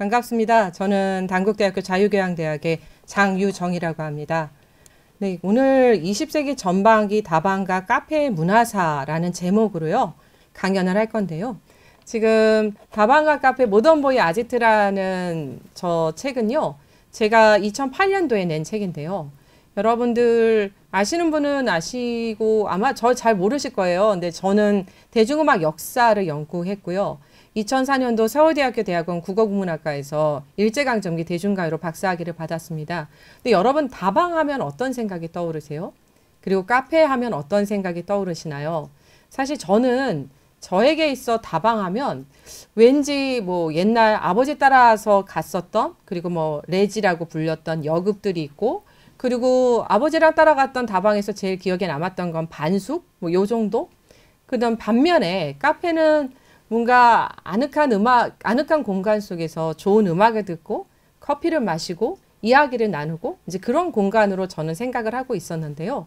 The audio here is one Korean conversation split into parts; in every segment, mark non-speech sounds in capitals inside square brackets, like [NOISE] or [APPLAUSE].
반갑습니다. 저는 단국대학교 자유교양대학의 장유정이라고 합니다. 네, 오늘 20세기 전반기 다방과 카페 문화사라는 제목으로요. 강연을 할 건데요. 지금 다방과 카페 모던보이 아지트라는 저 책은요. 제가 2008년도에 낸 책인데요. 여러분들 아시는 분은 아시고 아마 저 잘 모르실 거예요. 근데 저는 대중음악 역사를 연구했고요. 2004년도 서울대학교 대학원 국어국문학과에서 일제강점기 대중가요로 박사학위를 받았습니다. 근데 여러분 다방하면 어떤 생각이 떠오르세요? 그리고 카페 하면 어떤 생각이 떠오르시나요? 사실 저는 저에게 있어 다방하면 왠지 뭐 옛날 아버지 따라서 갔었던 그리고 뭐 레지라고 불렸던 여급들이 있고 그리고 아버지랑 따라갔던 다방에서 제일 기억에 남았던 건 반숙 뭐 요 정도 그다음 반면에 카페는 뭔가 아늑한 음악, 아늑한 공간 속에서 좋은 음악을 듣고 커피를 마시고 이야기를 나누고 이제 그런 공간으로 저는 생각을 하고 있었는데요.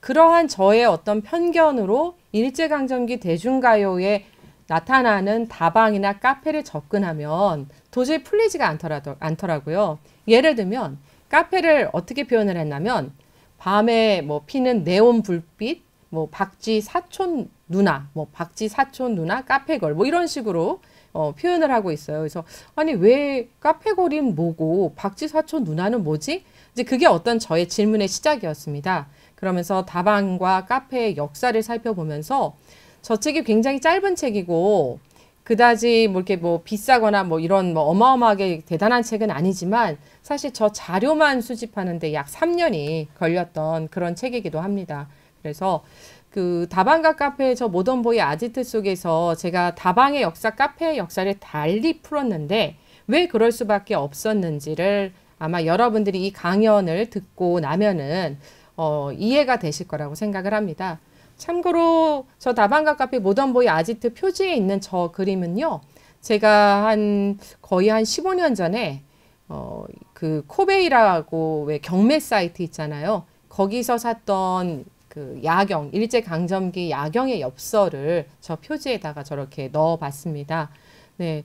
그러한 저의 어떤 편견으로 일제강점기 대중가요에 나타나는 다방이나 카페를 접근하면 도저히 풀리지가 않더라도, 않더라고요. 예를 들면 카페를 어떻게 표현을 했냐면 밤에 뭐 피는 네온 불빛, 뭐박지 사촌 누나, 뭐박지 사촌 누나 카페걸 뭐 이런 식으로 어, 표현을 하고 있어요. 그래서 아니 왜 카페걸인 뭐고 박쥐 사촌 누나는 뭐지? 이제 그게 어떤 저의 질문의 시작이었습니다. 그러면서 다방과 카페의 역사를 살펴보면서 저 책이 굉장히 짧은 책이고 그다지 뭐 이렇게 뭐 비싸거나 뭐 이런 뭐 어마어마하게 대단한 책은 아니지만 사실 저 자료만 수집하는데 약 3년이 걸렸던 그런 책이기도 합니다. 그래서 그 다방가 카페의 저 모던보이 아지트 속에서 제가 다방의 역사, 카페의 역사를 달리 풀었는데 왜 그럴 수밖에 없었는지를 아마 여러분들이 이 강연을 듣고 나면은 어, 이해가 되실 거라고 생각을 합니다. 참고로 저 다방가 카페 모던보이 아지트 표지에 있는 저 그림은요. 제가 한 거의 한 15년 전에 어, 그 코베이라고 왜 경매 사이트 있잖아요. 거기서 샀던 그 야경 일제 강점기 야경의 엽서를 저 표지에다가 저렇게 넣어봤습니다. 네.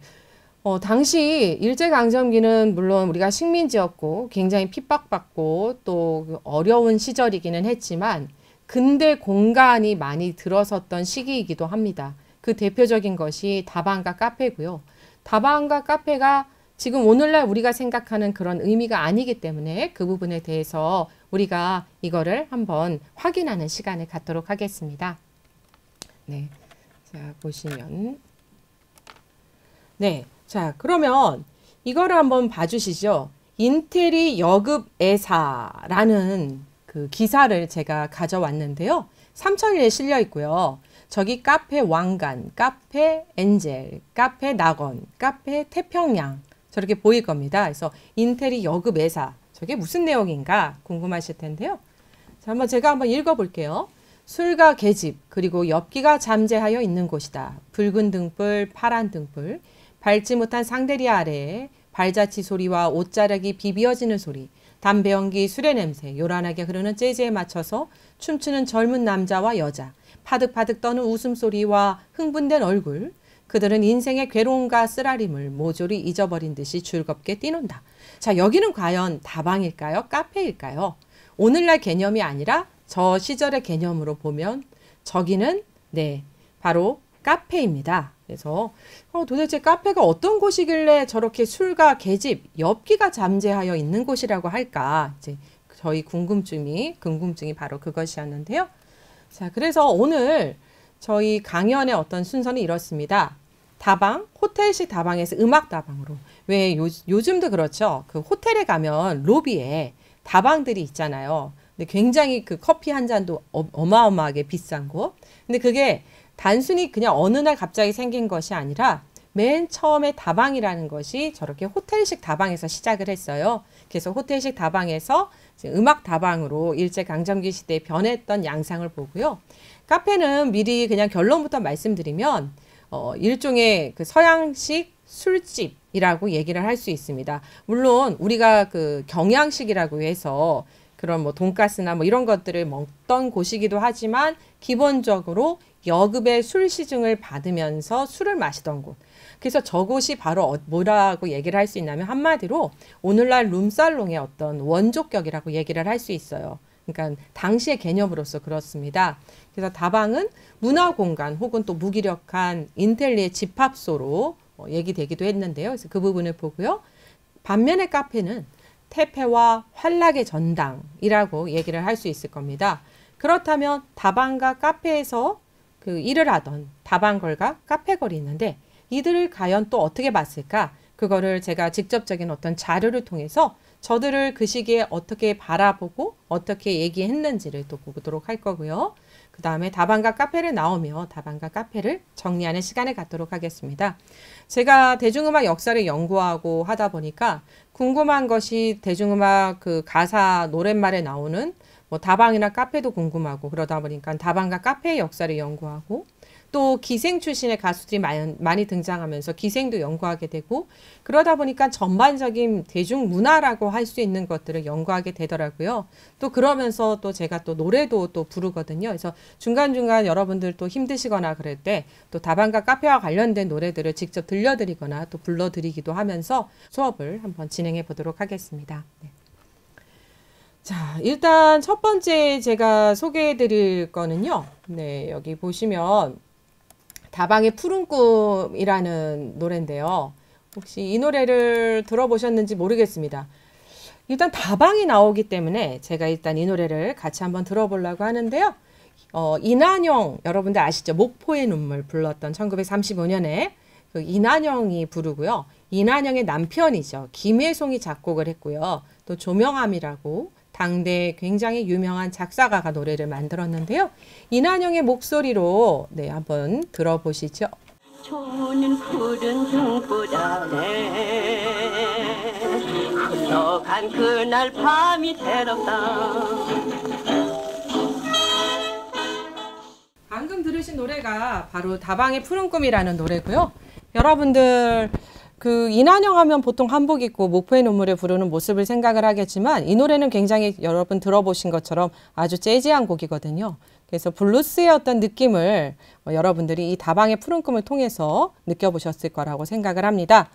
어, 당시 일제강점기는 물론 우리가 식민지였고 굉장히 핍박받고 또 그 어려운 시절이기는 했지만 근대 공간이 많이 들어섰던 시기이기도 합니다. 그 대표적인 것이 다방과 카페고요. 다방과 카페가 지금 오늘날 우리가 생각하는 그런 의미가 아니기 때문에 그 부분에 대해서 우리가 이거를 한번 확인하는 시간을 갖도록 하겠습니다. 네. 자, 보시면. 네. 자, 그러면 이거를 한번 봐주시죠. 인텔이 여급 애사라는 그 기사를 제가 가져왔는데요. 삼천리에 실려 있고요. 저기 카페 왕관, 카페 엔젤, 카페 낙원, 카페 태평양 저렇게 보일 겁니다. 그래서 인텔이 여급 애사 저게 무슨 내용인가 궁금하실 텐데요. 자, 한번 제가 한번 읽어볼게요. 술과 계집 그리고 엽기가 잠재하여 있는 곳이다. 붉은 등불, 파란 등불, 밟지 못한 상대리 아래에 발자취 소리와 옷자락이 비비어지는 소리, 담배 연기, 술의 냄새, 요란하게 흐르는 재즈에 맞춰서 춤추는 젊은 남자와 여자, 파득파득 떠는 웃음소리와 흥분된 얼굴, 그들은 인생의 괴로움과 쓰라림을 모조리 잊어버린 듯이 즐겁게 뛰는다. 자, 여기는 과연 다방일까요? 카페일까요? 오늘날 개념이 아니라 저 시절의 개념으로 보면 저기는 네, 바로 카페입니다. 그래서 어, 도대체 카페가 어떤 곳이길래 저렇게 술과 계집, 엽기가 잠재하여 있는 곳이라고 할까? 이제 저희 궁금증이 궁금증이 바로 그것이었는데요. 자, 그래서 오늘 저희 강연의 어떤 순서는 이렇습니다. 다방, 호텔식 다방에서 음악 다방으로. 왜 요, 요즘도 그렇죠. 그 호텔에 가면 로비에 다방들이 있잖아요. 근데 굉장히 그 커피 한 잔도 어, 어마어마하게 비싼 곳. 근데 그게 단순히 그냥 어느 날 갑자기 생긴 것이 아니라 맨 처음에 다방이라는 것이 저렇게 호텔식 다방에서 시작을 했어요. 그래서 호텔식 다방에서 음악 다방으로 일제강점기 시대에 변했던 양상을 보고요. 카페는 미리 그냥 결론부터 말씀드리면 어, 일종의 그 서양식 술집이라고 얘기를 할 수 있습니다. 물론 우리가 그 경양식이라고 해서 그런 뭐 돈가스나 뭐 이런 것들을 먹던 곳이기도 하지만 기본적으로 여급의 술 시중을 받으면서 술을 마시던 곳. 그래서 저곳이 바로 어, 뭐라고 얘기를 할 수 있냐면 한마디로 오늘날 룸살롱의 어떤 원조격이라고 얘기를 할 수 있어요. 그러니까 당시의 개념으로서 그렇습니다. 그래서 다방은 문화 공간 혹은 또 무기력한 인텔리의 집합소로 어, 얘기되기도 했는데요. 그래서 그 부분을 보고요. 반면에 카페는 태폐와 활락의 전당이라고 얘기를 할 수 있을 겁니다. 그렇다면 다방과 카페에서 그 일을 하던 다방걸과 카페걸이 있는데 이들을 과연 또 어떻게 봤을까? 그거를 제가 직접적인 어떤 자료를 통해서 저들을 그 시기에 어떻게 바라보고 어떻게 얘기했는지를 또 보도록 할 거고요. 그 다음에 다방과 카페를 나오며 다방과 카페를 정리하는 시간을 갖도록 하겠습니다. 제가 대중음악 역사를 연구하고 하다 보니까 궁금한 것이 대중음악 그 가사 노랫말에 나오는 뭐 다방이나 카페도 궁금하고 그러다 보니까 다방과 카페의 역사를 연구하고 또 기생 출신의 가수들이 많이, 등장하면서 기생도 연구하게 되고 그러다 보니까 전반적인 대중 문화라고 할 수 있는 것들을 연구하게 되더라고요. 또 그러면서 또 제가 또 노래도 또 부르거든요. 그래서 중간중간 여러분들 또 힘드시거나 그럴 때 또 다방과 카페와 관련된 노래들을 직접 들려드리거나 또 불러드리기도 하면서 수업을 한번 진행해 보도록 하겠습니다. 네. 자, 일단 첫 번째 제가 소개해 드릴 거는요. 네, 여기 보시면 다방의 푸른 꿈이라는 노래인데요. 혹시 이 노래를 들어보셨는지 모르겠습니다. 일단 다방이 나오기 때문에 제가 일단 이 노래를 같이 한번 들어보려고 하는데요. 어, 이난영 여러분들 아시죠? 목포의 눈물 불렀던 1935년에 그 이난영이 부르고요. 이난영의 남편이죠. 김혜송이 작곡을 했고요. 또 조명암이라고 당대 굉장히 유명한 작사가가 노래를 만들었는데요. 이난영의 목소리로 네, 한번 들어보시죠. 저는 푸른 정꽃 아래 흘러간 그날 밤이 새롭다 방금 들으신 노래가 바로 다방의 푸른 꿈이라는 노래고요. 여러분들 그 이난영 하면 보통 한복 입고 목포의 눈물을 부르는 모습을 생각을 하겠지만 이 노래는 굉장히 여러분 들어보신 것처럼 아주 재즈한 곡이거든요. 그래서 블루스의 어떤 느낌을 뭐 여러분들이 이 다방의 푸른 꿈을 통해서 느껴보셨을 거라고 생각을 합니다.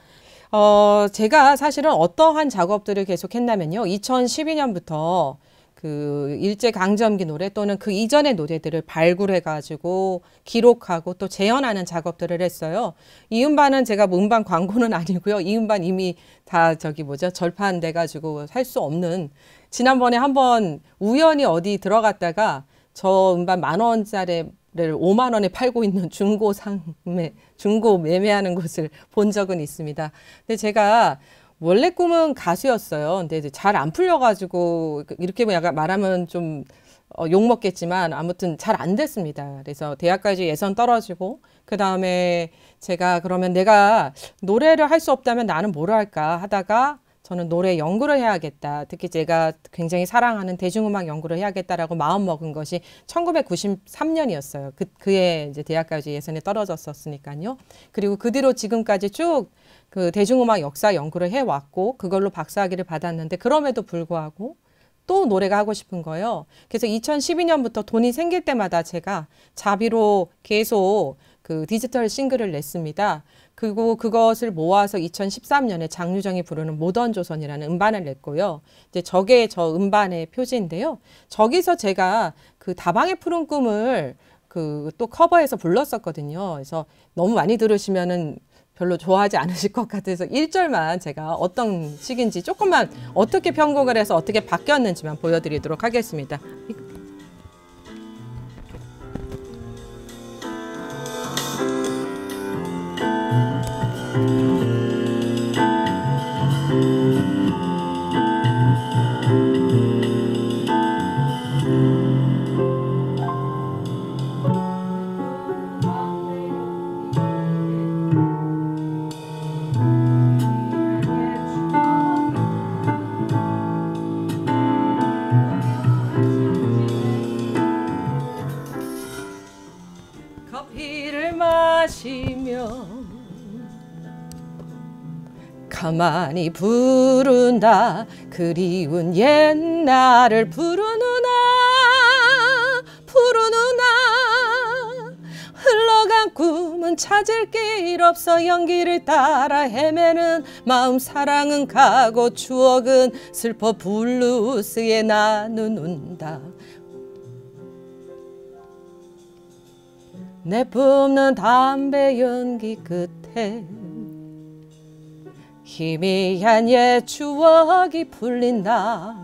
어, 제가 사실은 어떠한 작업들을 계속했냐면요. 2012년부터 그 일제 강점기 노래 또는 그 이전의 노래들을 발굴해 가지고 기록하고 또 재현하는 작업들을 했어요. 이음반은 제가 음반 광고는 [LAUGHS] 아니고요. 이음반 이미 다 저기 뭐죠 절판돼 가지고 할수 없는 지난번에 한번 우연히 어디 들어갔다가 저 음반 만 원짜리 를 5만 원에 팔고 있는 중고 상매, 중고 매매하는 곳을 본 적은 있습니다. 근데 제가 원래 꿈은 가수였어요. 근데 이제 잘 안 풀려가지고 이렇게 약간 말하면 좀 어, 욕 먹겠지만 아무튼 잘 안 됐습니다. 그래서 대학까지 예선 떨어지고 그 다음에 제가 그러면 내가 노래를 할 수 없다면 나는 뭘 할까 하다가 저는 노래 연구를 해야겠다. 특히 제가 굉장히 사랑하는 대중음악 연구를 해야겠다라고 마음 먹은 것이 1993년이었어요. 그 그해 이제 대학까지 예선에 떨어졌었으니까요. 그리고 그 뒤로 지금까지 쭉그 대중음악 역사 연구를 해왔고 그걸로 박사학위를 받았는데 그럼에도 불구하고 또 노래가 하고 싶은 거예요. 그래서 2012년부터 돈이 생길 때마다 제가 자비로 계속 그 디지털 싱글을 냈습니다. 그리고 그것을 모아서 2013년에 장유정이 부르는 모던 조선이라는 음반을 냈고요. 이제 저게 저 음반의 표지인데요. 저기서 제가 그 다방의 푸른 꿈을 그 또 커버해서 불렀었거든요. 그래서 너무 많이 들으시면은 별로 좋아하지 않으실 것 같아서 1절만 제가 어떤 식인지 조금만 어떻게 편곡을 해서 어떻게 바뀌었는지만 보여드리도록 하겠습니다. 가만히 부른다 그리운 옛날을 부르누나 부르누나 흘러간 꿈은 찾을 길 없어 연기를 따라 헤매는 마음 사랑은 가고 추억은 슬퍼 블루스에 나누는다 내 뿜는 담배 연기 끝에 희미한 옛 추억이 풀린다.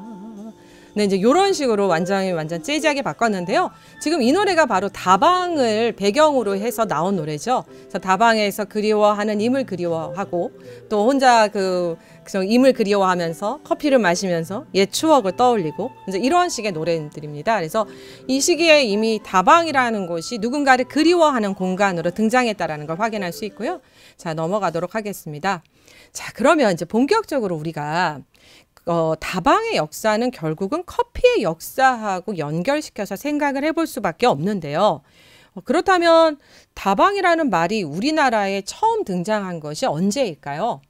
네, 이제 이런 식으로 완전히 완전 재즈하게 바꿨는데요. 지금 이 노래가 바로 다방을 배경으로 해서 나온 노래죠. 그래서 다방에서 그리워하는 임을 그리워하고 또 혼자 그 임을 그리워하면서 커피를 마시면서 옛 추억을 떠올리고 이제 이러 식의 노래들입니다. 그래서 이 시기에 이미 다방이라는 곳이 누군가를 그리워하는 공간으로 등장했다라는 걸 확인할 수 있고요. 자 넘어가도록 하겠습니다. 자, 그러면 이제 본격적으로 우리가 어, 다방의 역사는 결국은 커피의 역사하고 연결시켜서 생각을 해볼 수밖에 없는데요. 어, 그렇다면 다방이라는 말이 우리나라에 처음 등장한 것이 언제일까요?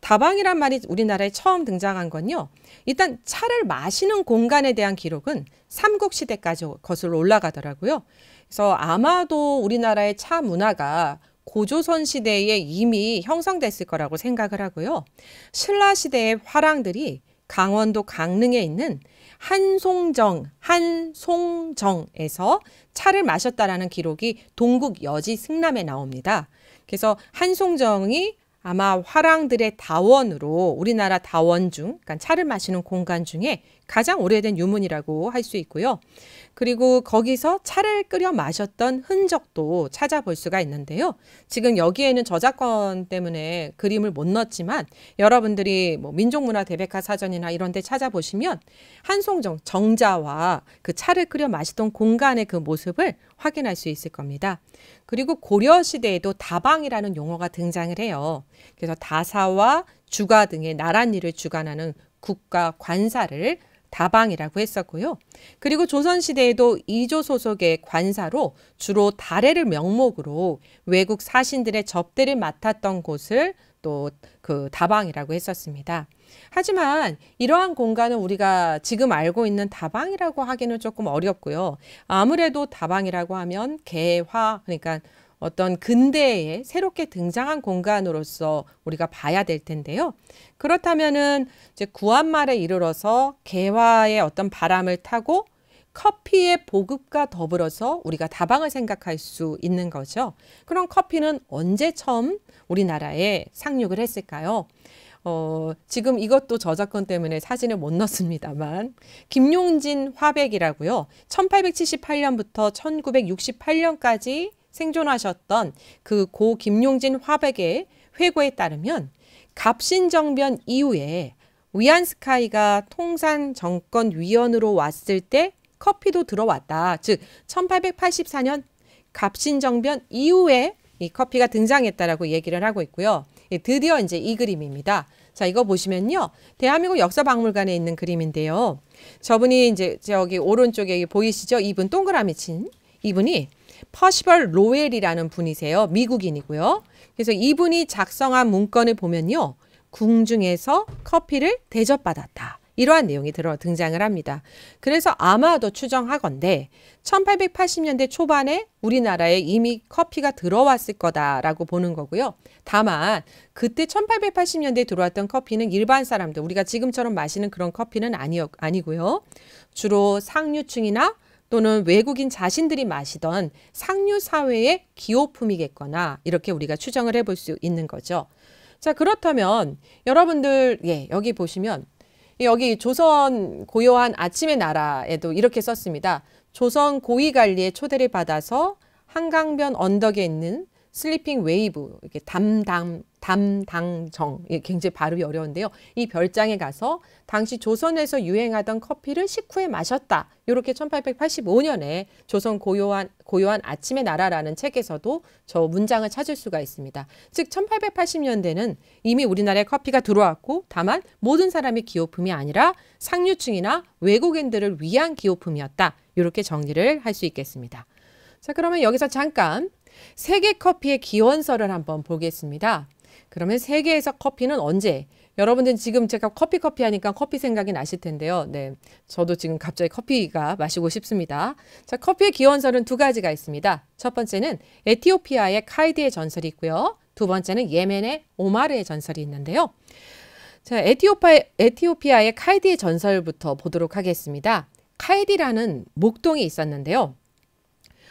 다방이란 말이 우리나라에 처음 등장한 건요. 일단 차를 마시는 공간에 대한 기록은 삼국 시대까지 거슬러 올라가더라고요. 그래서 아마도 우리나라의 차 문화가 고조선 시대에 이미 형성됐을 거라고 생각을 하고요. 신라 시대의 화랑들이 강원도 강릉에 있는 한송정, 한송정에서 차를 마셨다라는 기록이 동국 여지 승람에 나옵니다. 그래서 한송정이 아마 화랑들의 다원으로 우리나라 다원 중, 그러니까 차를 마시는 공간 중에 가장 오래된 유문이라고 할 수 있고요. 그리고 거기서 차를 끓여 마셨던 흔적도 찾아볼 수가 있는데요. 지금 여기에는 저작권 때문에 그림을 못 넣었지만 여러분들이 뭐 민족문화 대백화 사전이나 이런 데 찾아보시면 한송정 정자와 그 차를 끓여 마시던 공간의 그 모습을 확인할 수 있을 겁니다. 그리고 고려 시대에도 다방이라는 용어가 등장을 해요. 그래서 다사와 주가 등의 나란 일을 주관하는 국가 관사를 다방이라고 했었고요. 그리고 조선시대에도 이조 소속의 관사로 주로 다래를 명목으로 외국 사신들의 접대를 맡았던 곳을 또 그 다방이라고 했었습니다. 하지만 이러한 공간은 우리가 지금 알고 있는 다방이라고 하기는 조금 어렵고요. 아무래도 다방이라고 하면 개화 그러니까 어떤 근대에 새롭게 등장한 공간으로서 우리가 봐야 될 텐데요. 그렇다면은 이제 구한말에 이르러서 개화의 어떤 바람을 타고 커피의 보급과 더불어서 우리가 다방을 생각할 수 있는 거죠. 그럼 커피는 언제 처음 우리나라에 상륙을 했을까요? 어, 지금 이것도 저작권 때문에 사진을 못 넣습니다만 김용진 화백이라고요. 1878년부터 1968년까지 생존하셨던 그 고 김용진 화백의 회고에 따르면 갑신정변 이후에 위안스카이가 통산 정권 위원으로 왔을 때 커피도 들어왔다. 즉 1884년 갑신정변 이후에 이 커피가 등장했다라고 얘기를 하고 있고요. 예, 드디어 이제 이 그림입니다. 자, 이거 보시면요. 대한민국 역사박물관에 있는 그림인데요. 저분이 이제 저기 오른쪽에 보이시죠? 이분 동그라미 친 이분이 퍼시벌 로엘이라는 분이세요. 미국인이고요. 그래서 이분이 작성한 문건을 보면요. 궁중에서 커피를 대접받았다. 이러한 내용이 들어 등장을 합니다. 그래서 아마도 추정하건데 1880년대 초반에 우리나라에 이미 커피가 들어왔을 거다라고 보는 거고요. 다만 그때 1880년대에 들어왔던 커피는 일반 사람들 우리가 지금처럼 마시는 그런 커피는 아니, 아니고요. 주로 상류층이나 또는 외국인 자신들이 마시던 상류 사회의 기호품이겠거나 이렇게 우리가 추정을 해볼 수 있는 거죠. 자 그렇다면 여러분들 예 여기 보시면 여기 조선 고요한 아침의 나라에도 이렇게 썼습니다. 조선 고위 관리의 초대를 받아서 한강변 언덕에 있는 슬리핑 웨이브 이렇게 담당 담당정 굉장히 발음이 어려운데요. 이 별장에 가서 당시 조선에서 유행하던 커피를 식후에 마셨다. 이렇게 1885년에 조선 고요한 고요한 아침의 나라라는 책에서도 저 문장을 찾을 수가 있습니다. 즉 1880년대는 이미 우리나라에 커피가 들어왔고 다만 모든 사람의 기호품이 아니라 상류층이나 외국인들을 위한 기호품이었다. 이렇게 정리를 할 수 있겠습니다. 자 그러면 여기서 잠깐 세계 커피의 기원설을 한번 보겠습니다. 그러면 세계에서 커피는 언제? 여러분들 지금 제가 커피 커피 하니까 커피 생각이 나실 텐데요. 네. 저도 지금 갑자기 커피가 마시고 싶습니다. 자, 커피의 기원설은 두 가지가 있습니다. 첫 번째는 에티오피아의 카이드의 전설이 있고요. 두 번째는 예멘의 오마르의 전설이 있는데요. 자, 에티오파의, 에티오피아의 카이드의 전설부터 보도록 하겠습니다. 카이디라는 목동이 있었는데요.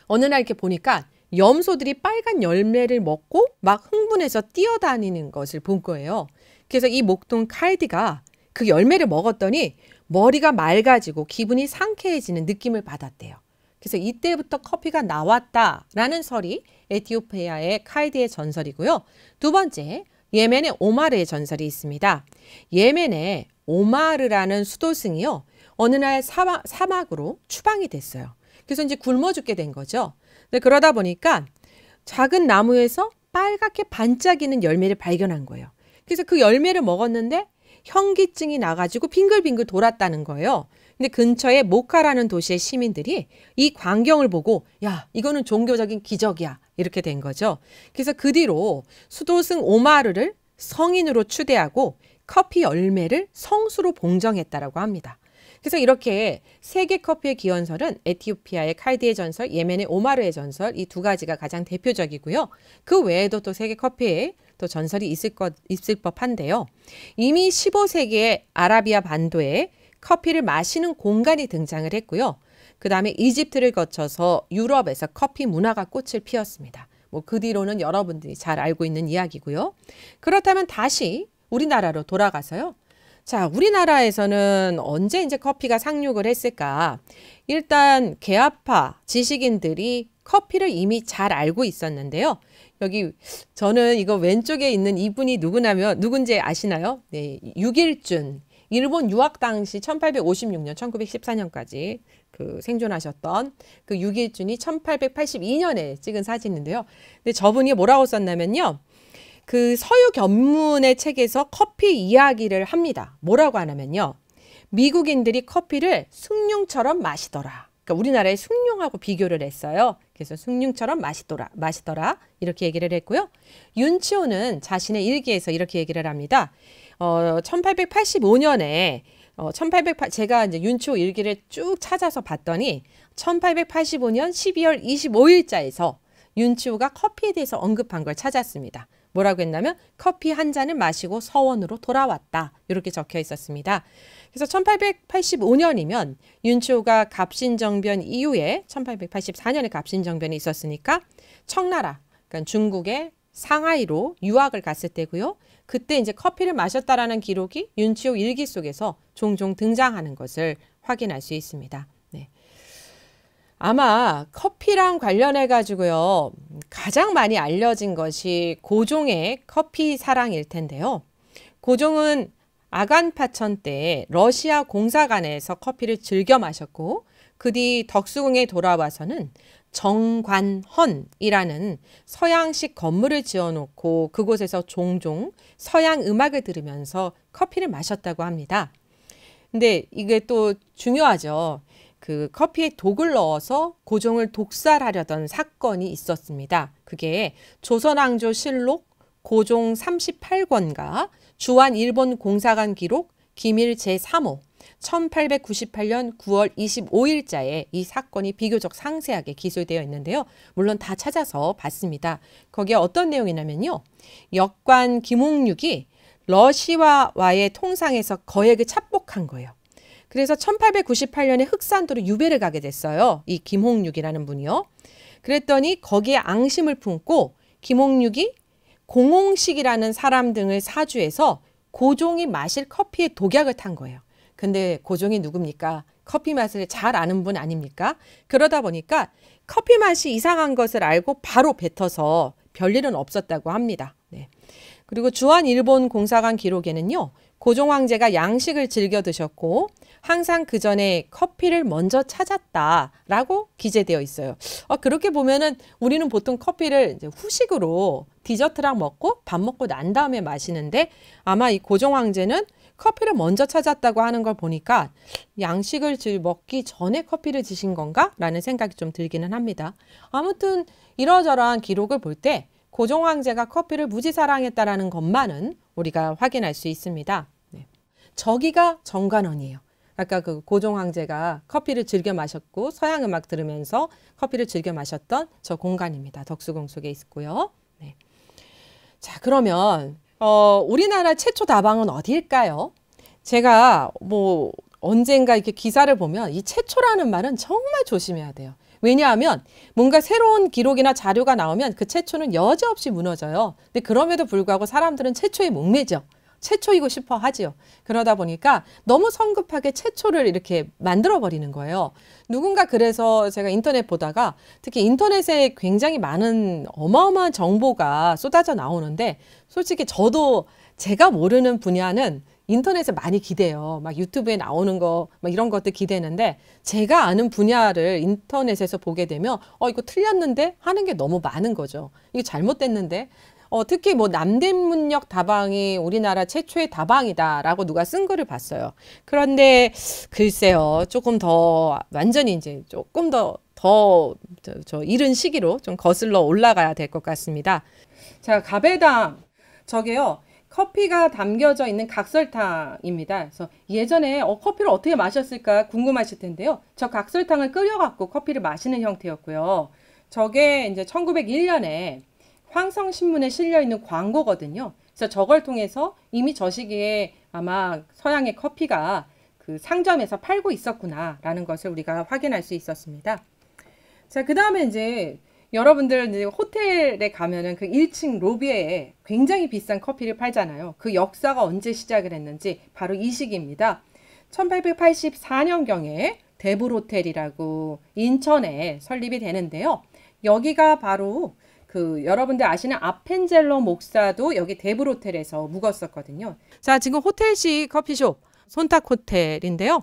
어느 날 이렇게 보니까 염소들이 빨간 열매를 먹고 막 흥분해서 뛰어다니는 것을 본 거예요. 그래서 이 목동 칼디가 그 열매를 먹었더니 머리가 맑아지고 기분이 상쾌해지는 느낌을 받았대요. 그래서 이때부터 커피가 나왔다라는 설이 에티오피아의 칼디의 전설이고요. 두 번째, 예멘의 오마르의 전설이 있습니다. 예멘의 오마르라는 수도승이요. 어느 날 사막, 사막으로 추방이 됐어요. 그래서 이제 굶어 죽게 된 거죠. 근 네, 그러다 보니까 작은 나무에서 빨갛게 반짝이는 열매를 발견한 거예요. 그래서 그 열매를 먹었는데 현기증이 나가지고 빙글빙글 돌았다는 거예요. 근데 근처에 모카라는 도시의 시민들이 이 광경을 보고 야 이거는 종교적인 기적이야 이렇게 된 거죠. 그래서 그 뒤로 수도승 오마르를 성인으로 추대하고 커피 열매를 성수로 봉정했다라고 합니다. 그래서 이렇게 세계 커피의 기원설은 에티오피아의 칼디의 전설, 예멘의 오마르의 전설 이 두 가지가 가장 대표적이고요. 그 외에도 또 세계 커피의 또 전설이 있을 것 있을 법한데요. 이미 15세기에 아라비아 반도에 커피를 마시는 공간이 등장을 했고요. 그 다음에 이집트를 거쳐서 유럽에서 커피 문화가 꽃을 피웠습니다. 뭐 그 뒤로는 여러분들이 잘 알고 있는 이야기고요. 그렇다면 다시 우리나라로 돌아가서요. 자, 우리나라에서는 언제 이제 커피가 상륙을 했을까? 일단 개화파 지식인들이 커피를 이미 잘 알고 있었는데요. 여기 저는 이거 왼쪽에 있는 이분이 누구냐면 누군지 아시나요? 네, 육일준 일본 유학 당시 1856년 1914년까지 그 생존하셨던 그 육일준이 1882년에 찍은 사진인데요. 근데 저분이 뭐라고 썼냐면요. 그 서유 견문의 책에서 커피 이야기를 합니다. 뭐라고 하냐면요. 미국인들이 커피를 숭늉처럼 마시더라. 그러니까 우리나라의 숭늉하고 비교를 했어요. 그래서 숭늉처럼 마시더라, 마시더라 이렇게 얘기를 했고요. 윤치호는 자신의 일기에서 이렇게 얘기를 합니다. 어, 1885년에 어, 1808 제가 이제 윤치호 일기를 쭉 찾아서 봤더니 1885년 12월 25일자에서 윤치호가 커피에 대해서 언급한 걸 찾았습니다. 뭐라고 했냐면 커피 한 잔을 마시고 서원으로 돌아왔다. 이렇게 적혀 있었습니다. 그래서 1885년이면 윤치호가 갑신정변 이후에 1884년에 갑신정변이 있었으니까 청나라, 그러니까 중국의 상하이로 유학을 갔을 때고요. 그때 이제 커피를 마셨다라는 기록이 윤치호 일기 속에서 종종 등장하는 것을 확인할 수 있습니다. 아마 커피랑 관련해 가지고요. 가장 많이 알려진 것이 고종의 커피 사랑일 텐데요. 고종은 아간파천 때 러시아 공사관에서 커피를 즐겨 마셨고 그 뒤 덕수궁에 돌아와서는 정관헌이라는 서양식 건물을 지어놓고 그곳에서 종종 서양 음악을 들으면서 커피를 마셨다고 합니다. 근데 이게 또 중요하죠. 그 커피에 독을 넣어서 고종을 독살하려던 사건이 있었습니다. 그게 조선왕조 실록 고종 38권과 주한 일본 공사관 기록 기밀 제3호 1898년 9월 25일자에 이 사건이 비교적 상세하게 기술되어 있는데요. 물론 다 찾아서 봤습니다. 거기에 어떤 내용이냐면요. 역관 김홍육이 러시아와의 통상에서 거액을 착복한 거예요. 그래서 1898년에 흑산도로 유배를 가게 됐어요. 이 김홍육이라는 분이요. 그랬더니 거기에 앙심을 품고 김홍육이 공홍식이라는 사람 등을 사주해서 고종이 마실 커피에 독약을 탄 거예요. 근데 고종이 누굽니까? 커피 맛을 잘 아는 분 아닙니까? 그러다 보니까 커피 맛이 이상한 것을 알고 바로 뱉어서 별일은 없었다고 합니다. 네. 그리고 주한 일본 공사관 기록에는요. 고종 황제가 양식을 즐겨 드셨고 항상 그 전에 커피를 먼저 찾았다라고 기재되어 있어요. 어, 그렇게 보면은 우리는 보통 커피를 후식으로 디저트랑 먹고 밥 먹고 난 다음에 마시는데 아마 이 고종 황제는 커피를 먼저 찾았다고 하는 걸 보니까 양식을 먹기 전에 커피를 드신 건가? 라는 생각이 좀 들기는 합니다. 아무튼 이러저러한 기록을 볼 때 고종 황제가 커피를 무지 사랑했다라는 것만은 우리가 확인할 수 있습니다. 네. 저기가 정관원이에요. 아까 그 고종 황제가 커피를 즐겨 마셨고 서양 음악 들으면서 커피를 즐겨 마셨던 저 공간입니다. 덕수궁 속에 있고요. 네. 자 그러면 어, 우리나라 최초 다방은 어디일까요? 제가 뭐 언젠가 이렇게 기사를 보면 이 최초라는 말은 정말 조심해야 돼요. 왜냐하면 뭔가 새로운 기록이나 자료가 나오면 그 최초는 여지없이 무너져요. 근데 그럼에도 불구하고 사람들은 최초에 목매죠. 최초이고 싶어 하지요. 그러다 보니까 너무 성급하게 최초를 이렇게 만들어 버리는 거예요. 누군가 그래서 제가 인터넷 보다가 특히 인터넷에 굉장히 많은 어마어마한 정보가 쏟아져 나오는데 솔직히 저도 제가 모르는 분야는 인터넷에 많이 기대요. 막 유튜브에 나오는 거, 막 이런 것들 기대는데 제가 아는 분야를 인터넷에서 보게 되면 어, 이거 틀렸는데? 하는 게 너무 많은 거죠. 이게 잘못됐는데? 어, 특히 뭐 남대문역 다방이 우리나라 최초의 다방이다라고 누가 쓴 글을 봤어요. 그런데 글쎄요, 조금 더 완전히 이제 조금 더 더저 저 이른 시기로 좀 거슬러 올라가야 될 것 같습니다. 자, 가베당 저게요. 커피가 담겨져 있는 각설탕입니다. 그래서 예전에 어, 커피를 어떻게 마셨을까 궁금하실 텐데요. 저 각설탕을 끓여갖고 커피를 마시는 형태였고요. 저게 이제 1901년에 황성신문에 실려있는 광고거든요. 그래서 저걸 통해서 이미 저 시기에 아마 서양의 커피가 그 상점에서 팔고 있었구나라는 것을 우리가 확인할 수 있었습니다. 자, 그 다음에 이제 여러분들 이제 호텔에 가면은 그 1층 로비에 굉장히 비싼 커피를 팔잖아요. 그 역사가 언제 시작을 했는지 바로 이 시기입니다. 1884년경에 대불호텔이라고 인천에 설립이 되는데요. 여기가 바로 그 여러분들 아시는 아펜젤러 목사도 여기 대브 호텔에서 묵었었거든요. 자, 지금 호텔식 커피숍 손탁 호텔인데요.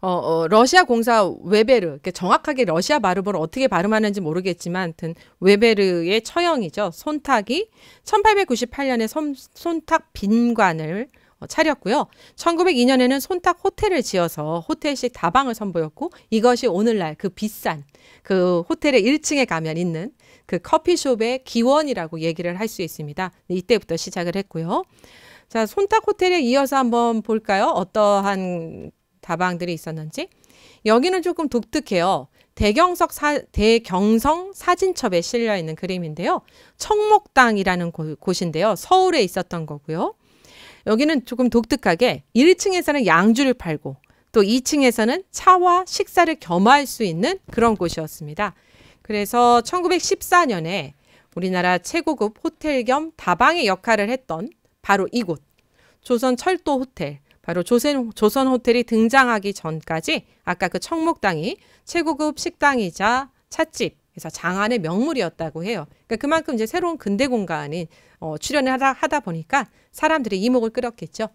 어, 어, 러시아 공사 웨베르, 정확하게 러시아 마르보를 어떻게 발음하는지 모르겠지만, 하여튼 웨베르의 처형이죠. 손탁이 1898년에 손, 손탁 빈관을 어, 차렸고요. 1902년에는 손탁 호텔을 지어서 호텔식 다방을 선보였고 이것이 오늘날 그 비싼 그 호텔의 1층에 가면 있는 그 커피숍의 기원이라고 얘기를 할 수 있습니다. 네, 이때부터 시작을 했고요. 자, 손탁 호텔에 이어서 한번 볼까요? 어떠한 다방들이 있었는지. 여기는 조금 독특해요. 대경석 사, 대경성 사진첩에 실려 있는 그림인데요. 청목당이라는 곳, 곳인데요. 서울에 있었던 거고요. 여기는 조금 독특하게 1층에서는 양주를 팔고 또 2층에서는 차와 식사를 겸할 수 있는 그런 곳이었습니다. 그래서 1914년에 우리나라 최고급 호텔 겸 다방의 역할을 했던 바로 이곳 조선 철도 호텔 바로 조선, 조선 호텔이 등장하기 전까지 아까 그 청목당이 최고급 식당이자 찻집 그서 장안의 명물이었다고 해요. 그러니까 그만큼 이제 새로운 근대 공간이 어, 출연을 하다, 하다 보니까 사람들의 이목을 끌었겠죠.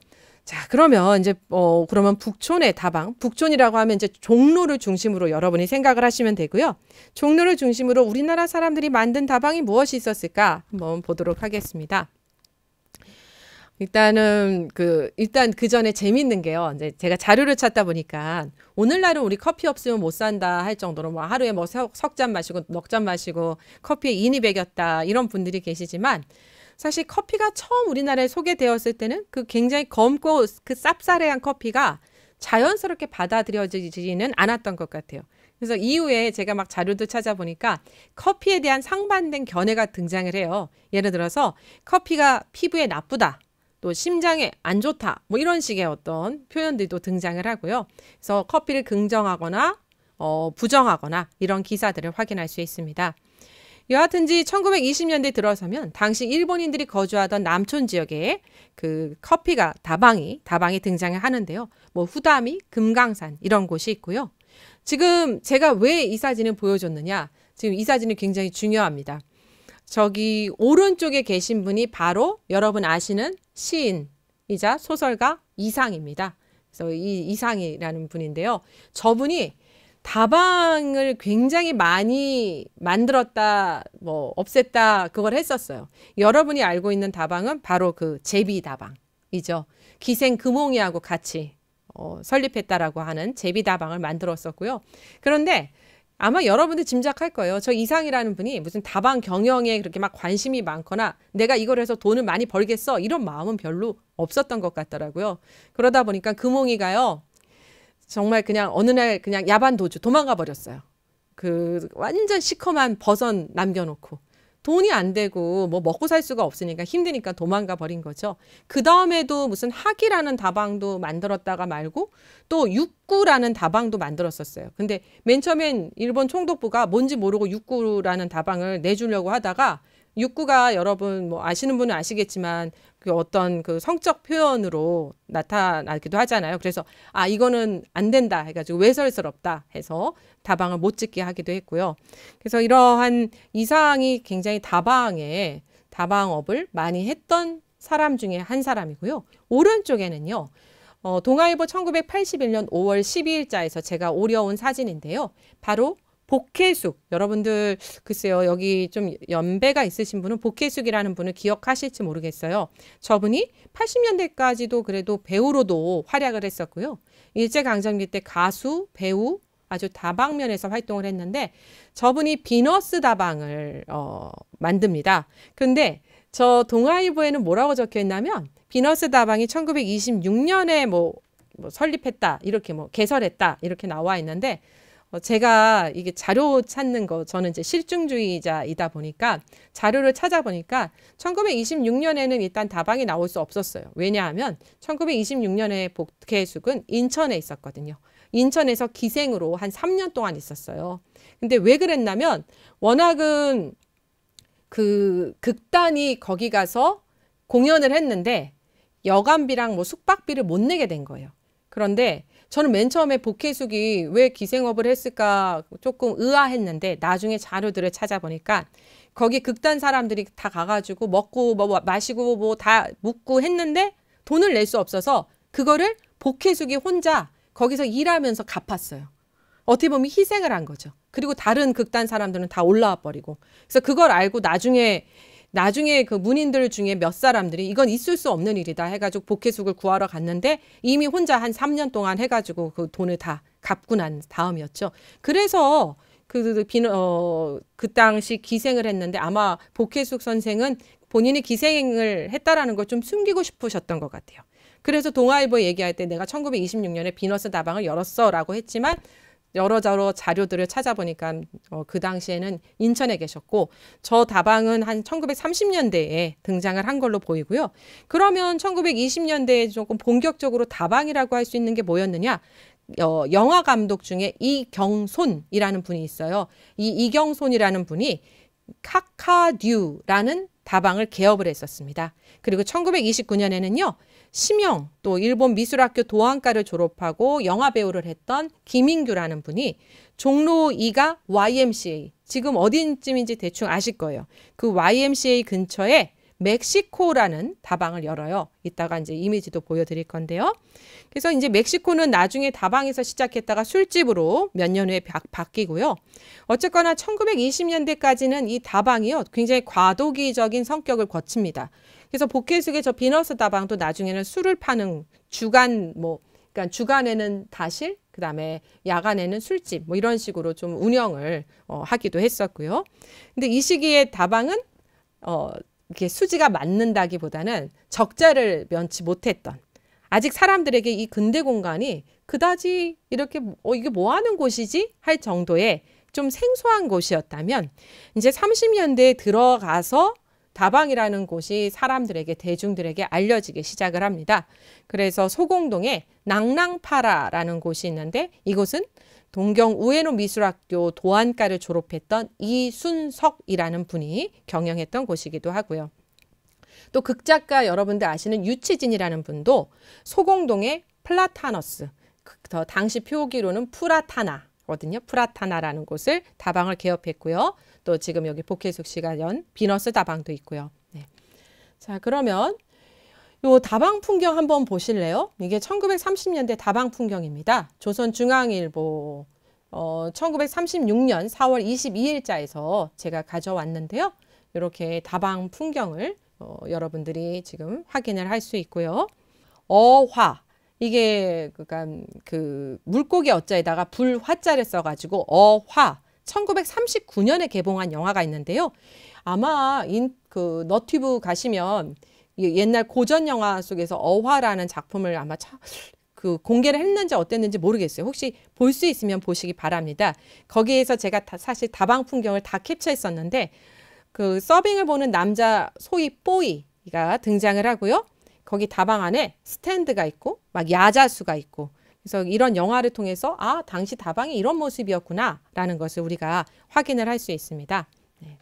자, 그러면 이제 어 그러면 북촌의 다방, 북촌이라고 하면 이제 종로를 중심으로 여러분이 생각을 하시면 되고요. 종로를 중심으로 우리나라 사람들이 만든 다방이 무엇이 있었을까 한번 보도록 하겠습니다. 일단은 그 일단 그 전에 재밌는 게요. 이제 제가 자료를 찾다 보니까 오늘날은 우리 커피 없으면 못 산다 할 정도로 뭐 하루에 뭐 석잔 마시고 넉 잔 마시고 커피에 인이 배겼다 이런 분들이 계시지만 사실 커피가 처음 우리나라에 소개되었을 때는 그 굉장히 검고 그 쌉싸래한 커피가 자연스럽게 받아들여지지는 않았던 것 같아요. 그래서 이후에 제가 막 자료도 찾아보니까 커피에 대한 상반된 견해가 등장을 해요. 예를 들어서 커피가 피부에 나쁘다. 또 심장에 안 좋다. 뭐 이런 식의 어떤 표현들도 등장을 하고요. 그래서 커피를 긍정하거나 어, 부정하거나 이런 기사들을 확인할 수 있습니다. 여하튼지 1920년대 들어서면 당시 일본인들이 거주하던 남촌 지역에 그 커피가 다방이 다방이 등장을 하는데요. 뭐 후다미, 금강산 이런 곳이 있고요. 지금 제가 왜 이 사진을 보여줬느냐? 지금 이 사진이 굉장히 중요합니다. 저기 오른쪽에 계신 분이 바로 여러분 아시는 시인이자 소설가 이상입니다. 그래서 이 이상이라는 분인데요. 저분이 다방을 굉장히 많이 만들었다, 뭐 없앴다 그걸 했었어요. 여러분이 알고 있는 다방은 바로 그 제비 다방이죠. 기생 금홍이하고 같이 어, 설립했다라고 하는 제비 다방을 만들었었고요. 그런데 아마 여러분들 짐작할 거예요. 저 이상이라는 분이 무슨 다방 경영에 그렇게 막 관심이 많거나 내가 이걸 해서 돈을 많이 벌겠어 이런 마음은 별로 없었던 것 같더라고요. 그러다 보니까 금홍이가요. 정말 그냥 어느 날 그냥 야반 도주 도망가 버렸어요. 그 완전 시커먼 버선 남겨놓고 돈이 안 되고 뭐 먹고 살 수가 없으니까 힘드니까 도망가 버린 거죠. 그 다음에도 무슨 학이라는 다방도 만들었다가 말고 또 육구라는 다방도 만들었었어요. 근데 맨 처음엔 일본 총독부가 뭔지 모르고 육구라는 다방을 내주려고 하다가 육구가 여러분 뭐 아시는 분은 아시겠지만 그 어떤 그 성적 표현으로 나타나기도 하잖아요. 그래서 아 이거는 안 된다 해가지고 외설스럽다 해서 다방을 못 짓게 하기도 했고요. 그래서 이러한 이상이 굉장히 다방에 다방업을 많이 했던 사람 중에 한 사람이고요. 오른쪽에는요. 어, 동아일보 1981년 5월 12일자에서 제가 오려온 사진인데요. 바로 복회숙 여러분들 글쎄요 여기 좀 연배가 있으신 분은 복회숙이라는 분을 기억하실지 모르겠어요. 저분이 80년대까지도 그래도 배우로도 활약을 했었고요. 일제강점기 때 가수, 배우 아주 다방면에서 활동을 했는데 저분이 비너스 다방을 어, 만듭니다. 근데 저 동아일보에는 뭐라고 적혀 있냐면 비너스 다방이 1926년에 뭐, 뭐 설립했다 이렇게 뭐 개설했다 이렇게 나와 있는데 어, 제가 이게 자료 찾는 거 저는 이제 실증주의자이다 보니까 자료를 찾아보니까 1926년에는 일단 다방이 나올 수 없었어요. 왜냐하면 1926년에 복해숙은 인천에 있었거든요. 인천에서 기생으로 한 3년 동안 있었어요. 근데 왜 그랬냐면 워낙은 그 극단이 거기 가서 공연을 했는데 여간비랑 뭐 숙박비를 못 내게 된 거예요. 그런데 저는 맨 처음에 복희숙이 왜 기생업을 했을까 조금 의아했는데 나중에 자료들을 찾아보니까 거기 극단 사람들이 다 가가지고 먹고 뭐, 뭐 마시고 뭐다 묵고 했는데 돈을 낼 수 없어서 그거를 복희숙이 혼자 거기서 일하면서 갚았어요. 어떻게 보면 희생을 한 거죠. 그리고 다른 극단 사람들은 다 올라와 버리고. 그래서 그걸 알고 나중에 나중에 그 문인들 중에 몇 사람들이 이건 있을 수 없는 일이다 해가지고 복해숙을 구하러 갔는데 이미 혼자 한 3년 동안 해가지고 그 돈을 다 갚고 난 다음이었죠. 그래서 그, 빈, 그, 그 어, 그 당시 기생을 했는데 아마 복해숙 선생은 본인이 기생을 했다라는 걸 좀 숨기고 싶으셨던 것 같아요. 그래서 동아일보 얘기할 때 내가 1926년에 비너스 다방을 열었어라고 했지만 여러 자로 자료들을 찾아보니까 어, 그 당시에는 인천에 계셨고 저 다방은 한 1930년대에 등장을 한 걸로 보이고요. 그러면 1920년대에 조금 본격적으로 다방이라고 할 수 있는 게 뭐였느냐? 어, 영화 감독 중에 이경손이라는 분이 있어요. 이 이경손이라는 분이 카카듀라는 다방을 개업을 했었습니다. 그리고 1929년에는요. 심영 또 일본 미술학교 도안과를 졸업하고 영화 배우를 했던 김인규라는 분이 종로 2가 YMCA 지금 어딘쯤인지 대충 아실 거예요. 그 YMCA 근처에 멕시코라는 다방을 열어요. 이따가 이제 이미지도 보여드릴 건데요. 그래서 이제 멕시코는 나중에 다방에서 시작했다가 술집으로 몇 년 후에 바, 뀌고요 어쨌거나 1920년대까지는 이 다방이요. 굉장히 과도기적인 성격을 거칩니다. 그래서 보케숙의저 비너스 다방도 나중에는 술을 파는 주간 뭐 그러니까 주간에는 다실 그다음에 야간에는 술집 뭐 이런 식으로 좀 운영을 어, 하기도 했었고요. 근데 이 시기에 다방은 어 이렇게 수지가 맞는다기보다는 적자를 면치 못했던 아직 사람들에게 이 근대 공간이 그다지 이렇게 어 이게 뭐 하는 곳이지 할 정도의 좀 생소한 곳이었다면 이제 30년대에 들어가서 다방이라는 곳이 사람들에게 대중들에게 알려지기 시작을 합니다. 그래서 소공동에 낭낭파라라는 곳이 있는데 이곳은 동경 우에노 미술학교 도안과를 졸업했던 이순석이라는 분이 경영했던 곳이기도 하고요. 또 극작가 여러분들 아시는 유치진이라는 분도 소공동의 플라타너스, 그 당시 표기로는 프라타나 거든요. 프라타나라는 곳을 다방을 개업했고요. 또 지금 여기 복해숙 씨가 연 비너스 다방도 있고요. 네. 자 그러면 요 다방 풍경 한번 보실래요? 이게 1930년대 다방 풍경입니다. 조선중앙일보 어, 1936년 4월 22일자에서 제가 가져왔는데요. 이렇게 다방 풍경을 어, 여러분들이 지금 확인을 할 수 있고요. 어화 이게 그니까그 물고기 어자에다가 불화자를 써가지고 어화 1939년에 개봉한 영화가 있는데요. 아마 인, 그 너튜브 가시면 옛날 고전 영화 속에서 어화라는 작품을 아마 차, 그 공개를 했는지 어땠는지 모르겠어요. 혹시 볼 수 있으면 보시기 바랍니다. 거기에서 제가 다, 사실 다방 풍경을 다 캡처했었는데 그 서빙을 보는 남자 소위 뽀이가 등장을 하고요. 거기 다방 안에 스탠드가 있고 막 야자수가 있고 그래서 이런 영화를 통해서 아 당시 다방이 이런 모습이었구나라는 것을 우리가 확인을 할 수 있습니다. 네.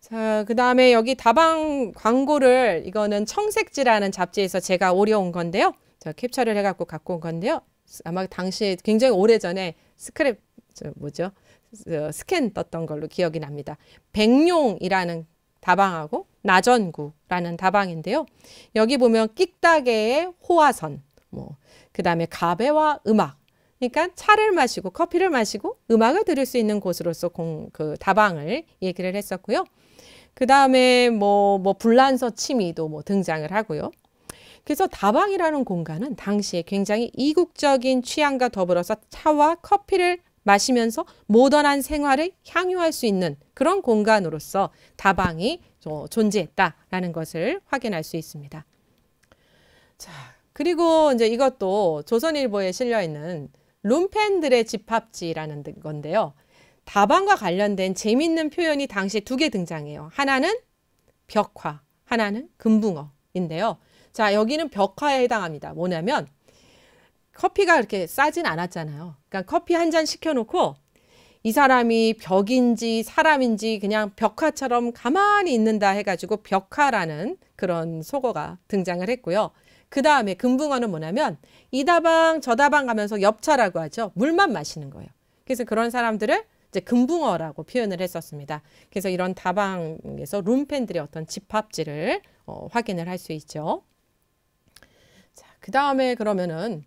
자, 그 다음에 여기 다방 광고를 이거는 청색지라는 잡지에서 제가 오려온 건데요. 저 캡처를 해갖고 갖고 온 건데요. 아마 당시 굉장히 오래 전에 스크랩 저 뭐죠 스캔 떴던 걸로 기억이 납니다. 백룡이라는 다방하고 나전구라는 다방인데요. 여기 보면 끽따의 호화선, 뭐그 다음에 가베와 음악. 그러니까 차를 마시고 커피를 마시고 음악을 들을 수 있는 곳으로서 공, 그 다방을 얘기를 했었고요. 그 다음에 뭐, 뭐 불란서 취미도 뭐 등장을 하고요. 그래서 다방이라는 공간은 당시에 굉장히 이국적인 취향과 더불어서 차와 커피를 마시면서 모던한 생활을 향유할 수 있는 그런 공간으로서 다방이 어, 존재했다라는 것을 확인할 수 있습니다. 자, 그리고 이제 이것도 조선일보에 실려 있는 룸펜들의 집합지라는 건데요. 다방과 관련된 재미있는 표현이 당시 두 개 등장해요. 하나는 벽화, 하나는 금붕어인데요. 자, 여기는 벽화에 해당합니다. 뭐냐면 커피가 이렇게 싸진 않았잖아요. 그러니까 커피 한 잔 시켜놓고 이 사람이 벽인지 사람인지 그냥 벽화처럼 가만히 있는다 해가지고 벽화라는 그런 속어가 등장을 했고요. 그 다음에 금붕어는 뭐냐면 이다방 저다방 가면서 엽차라고 하죠. 물만 마시는 거예요. 그래서 그런 사람들을 이제 금붕어라고 표현을 했었습니다. 그래서 이런 다방에서 룸팬들의 어떤 집합지를 어, 확인을 할 수 있죠. 자, 그 다음에 그러면은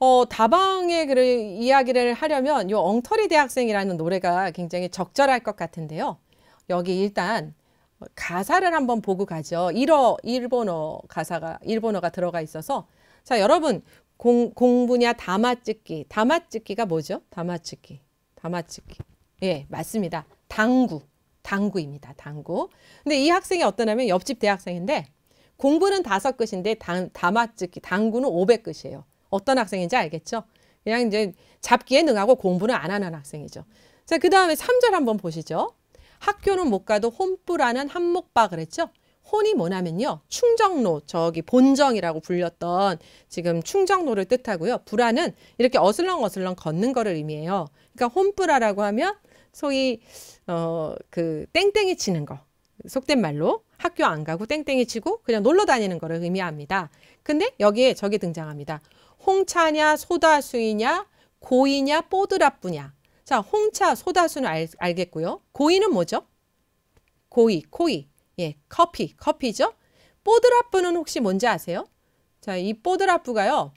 어, 다방의 그 이야기를 하려면 요 엉터리 대학생이라는 노래가 굉장히 적절할 것 같은데요. 여기 일단 가사를 한번 보고 가죠. 일어 일본어 가사가 일본어가 들어가 있어서 자 여러분 공, 공분야 다마찍기 다마찍기가 뭐죠? 다마찍기 다마찍기 예 맞습니다. 당구 당구입니다. 당구 근데 이 학생이 어떠냐면 옆집 대학생인데 공부는 다섯 끝인데 다마찍기 당구는 오백 끝이에요. 어떤 학생인지 알겠죠? 그냥 이제 잡기에 능하고 공부는 안 하는 학생이죠. 자그 다음에 삼절 한번 보시죠. 학교는 못 가도 혼뿌라는 한몫바 그랬죠. 혼이 뭐냐면요. 충정로, 저기 본정이라고 불렸던 지금 충정로를 뜻하고요. 불안은 이렇게 어슬렁어슬렁 걷는 거를 의미해요. 그러니까 혼뿌라라고 하면 소위 어 그 땡땡이 치는 거. 속된 말로 학교 안 가고 땡땡이 치고 그냥 놀러 다니는 거를 의미합니다. 근데 여기에 저게 등장합니다. 홍차냐, 소다수이냐, 고이냐, 뽀드라뿌냐. 자, 홍차, 소다수는 알, 알겠고요. 고이는 뭐죠? 고이, 코이. 예, 커피, 커피죠. 뽀드라프는 혹시 뭔지 아세요? 자, 이 뽀드라프가요.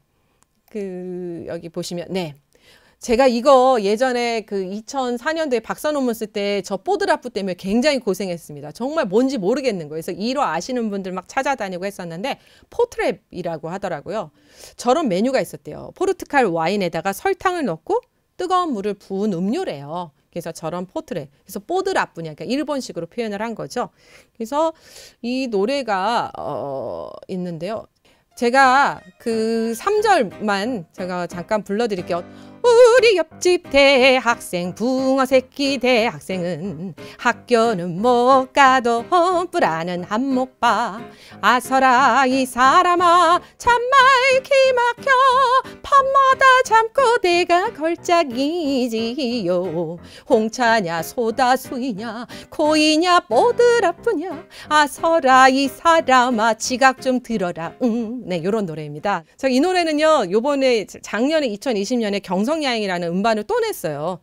그 여기 보시면 네. 제가 이거 예전에 그 2004년도에 박사 논문 쓸 때 저 뽀드라프 때문에 굉장히 고생했습니다. 정말 뭔지 모르겠는 거예요. 그래서 이로 아시는 분들 막 찾아다니고 했었는데 포트랩이라고 하더라고요. 저런 메뉴가 있었대요. 포르투갈 와인에다가 설탕을 넣고 뜨거운 물을 부은 음료래요. 그래서 저런 포트레, 그래서 뽀드라뿐이야. 그러니까 일본식으로 표현을 한 거죠. 그래서 이 노래가 어, 있는데요. 제가 그 3절만 제가 잠깐 불러드릴게요. 우리 옆집 대학생 붕어 새끼 대학생은 학교는 못 가도 험불하는 한몫 봐 아서라 이 사람아 참말 기막혀 밤마다 잠꼬 내가 걸작이지요 홍차냐 소다수이냐 코이냐 뽀드라프냐 아서라 이 사람아 지각 좀 들어라 응네 요런 노래입니다 자이 노래는요 요번에 작년에 2020년에 경성 동성야행이라는 음반을 또 냈어요.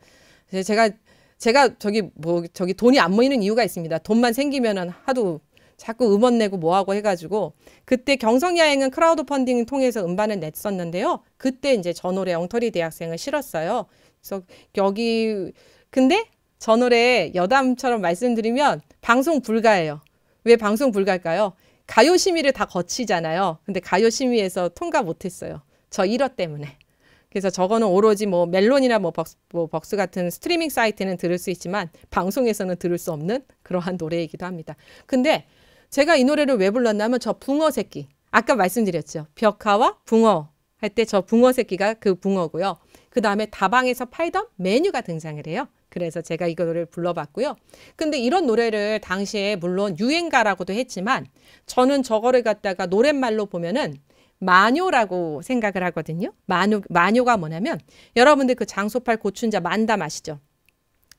제가 제가 저기 뭐 저기 돈이 안 모이는 이유가 있습니다. 돈만 생기면은 하도 자꾸 음원 내고 뭐하고 해가지고 그때 경성야행은 크라우드 펀딩 통해서 음반을 냈었는데요. 그때 이제 전 노래 엉터리 대학생을 실었어요. 그래서 여기 근데 전 노래 여담처럼 말씀드리면 방송 불가예요. 왜 방송 불가일까요? 가요 심의를 다 거치잖아요. 근데 가요 심의에서 통과 못했어요. 저 1화 때문에. 그래서 저거는 오로지 뭐 멜론이나 뭐 벅스, 뭐 벅스 같은 스트리밍 사이트는 들을 수 있지만 방송에서는 들을 수 없는 그러한 노래이기도 합니다. 근데 제가 이 노래를 왜 불렀냐면 저 붕어 새끼 아까 말씀드렸죠. 벽화와 붕어 할 때 저 붕어 새끼가 그 붕어고요. 그 다음에 다방에서 팔던 메뉴가 등장을 해요. 그래서 제가 이 노래를 불러봤고요. 근데 이런 노래를 당시에 물론 유행가라고도 했지만 저는 저거를 갖다가 노랫말로 보면은 마뇨라고 생각을 하거든요. 마뇨, 마뇨가 뭐냐면 여러분들 그 장소팔 고춘자 만담 아시죠?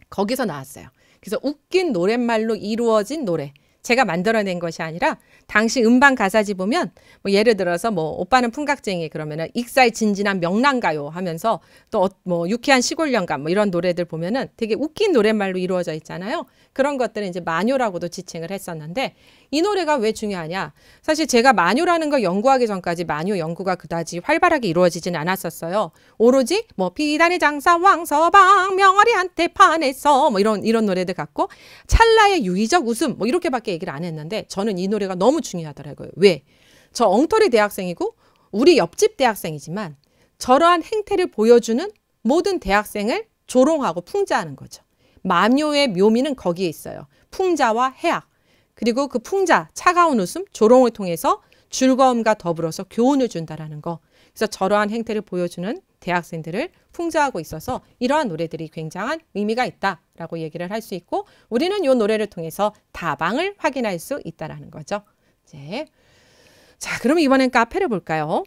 거기서 나왔어요. 그래서 웃긴 노랫말로 이루어진 노래. 제가 만들어낸 것이 아니라 당시 음반 가사지 보면 뭐 예를 들어서 뭐 오빠는 풍각쟁이 그러면은 익살 진진한 명랑가요 하면서 또뭐 어, 유쾌한 시골 연감 뭐 이런 노래들 보면은 되게 웃긴 노랫말로 이루어져 있잖아요. 그런 것들은 이제 마녀라고도 지칭을 했었는데 이 노래가 왜 중요하냐? 사실 제가 마녀라는 걸 연구하기 전까지 마녀 연구가 그다지 활발하게 이루어지진 않았었어요. 오로지 뭐 비단의 장사 왕서방 명아리한테 판했어뭐 이런 이런 노래들 갖고 찰나의 유의적 웃음 뭐 이렇게밖에 얘기를 안 했는데 저는 이 노래가 너무 너무 중요하더라고요. 왜? 저 엉터리 대학생이고 우리 옆집 대학생이지만 저러한 행태를 보여주는 모든 대학생을 조롱하고 풍자하는 거죠. 마묘의 묘미는 거기에 있어요. 풍자와 해악. 그리고 그 풍자, 차가운 웃음, 조롱을 통해서 즐거움과 더불어서 교훈을 준다라는 거. 그래서 저러한 행태를 보여주는 대학생들을 풍자하고 있어서 이러한 노래들이 굉장한 의미가 있다라고 얘기를 할 수 있고 우리는 이 노래를 통해서 다방을 확인할 수 있다라는 거죠. 이제 네. 자, 그러면 이번엔 카페를 볼까요?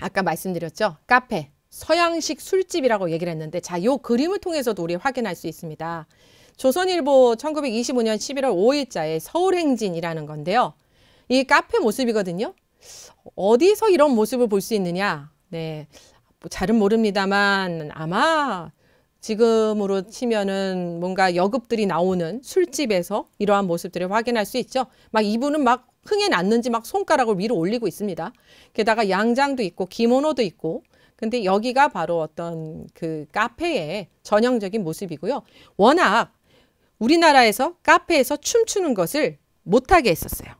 아까 말씀드렸죠? 카페. 서양식 술집이라고 얘기를 했는데 자, 요 그림을 통해서도 우리 확인할 수 있습니다. 조선일보 1925년 11월 5일자에 서울행진이라는 건데요. 이 카페 모습이거든요. 어디서 이런 모습을 볼 수 있느냐? 네. 뭐 잘은 모릅니다만 아마 지금으로 치면은 뭔가 여급들이 나오는 술집에서 이러한 모습들을 확인할 수 있죠. 막 이분은 막 흥에 났는지 막 손가락을 위로 올리고 있습니다. 게다가 양장도 있고 기모노도 있고 근데 여기가 바로 어떤 그 카페의 전형적인 모습이고요. 워낙 우리나라에서 카페에서 춤추는 것을 못하게 했었어요.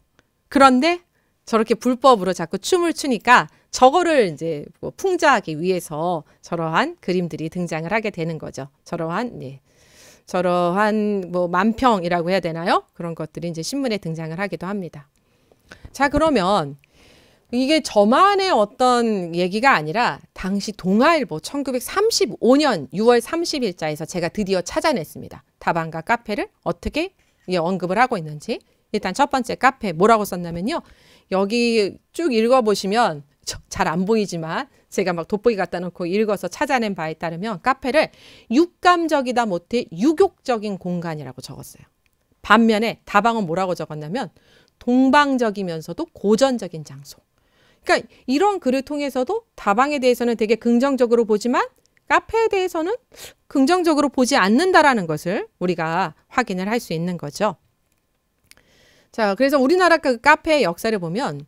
그런데 저렇게 불법으로 자꾸 춤을 추니까 저거를 이제 뭐 풍자하기 위해서 저러한 그림들이 등장을 하게 되는 거죠. 저러한 예. 저러한 뭐 만평이라고 해야 되나요? 그런 것들이 이제 신문에 등장을 하기도 합니다. 자, 그러면 이게 저만의 어떤 얘기가 아니라 당시 동아일보 1935년 6월 30일자에서 제가 드디어 찾아냈습니다. 다방과 카페를 어떻게 언급을 하고 있는지. 일단 첫 번째 카페 뭐라고 썼냐면요. 여기 쭉 읽어보시면 잘 안 보이지만 제가 막 돋보기 갖다 놓고 읽어서 찾아낸 바에 따르면 카페를 육감적이다 못해 유욕적인 공간이라고 적었어요. 반면에 다방은 뭐라고 적었냐면 동방적이면서도 고전적인 장소. 그러니까 이런 글을 통해서도 다방에 대해서는 되게 긍정적으로 보지만 카페에 대해서는 긍정적으로 보지 않는다라는 것을 우리가 확인을 할 수 있는 거죠. 자, 그래서 우리나라 그 카페의 역사를 보면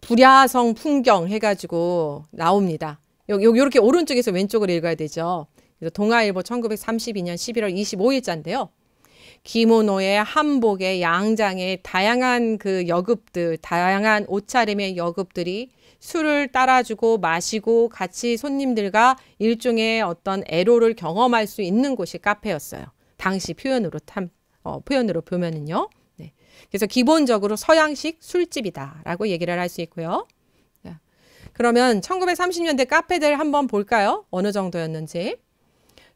불야성 풍경 해가지고 나옵니다. 요, 요, 요렇게 오른쪽에서 왼쪽으로 읽어야 되죠. 그래서 동아일보 1932년 11월 25일자인데요. 기모노의 한복의 양장의 다양한 그 여급들, 다양한 옷차림의 여급들이 술을 따라주고 마시고 같이 손님들과 일종의 어떤 애로를 경험할 수 있는 곳이 카페였어요. 당시 표현으로 탐, 어, 표현으로 보면은요. 네. 그래서 기본적으로 서양식 술집이다라고 얘기를 할 수 있고요. 자, 네. 그러면 1930년대 카페들 한번 볼까요? 어느 정도였는지.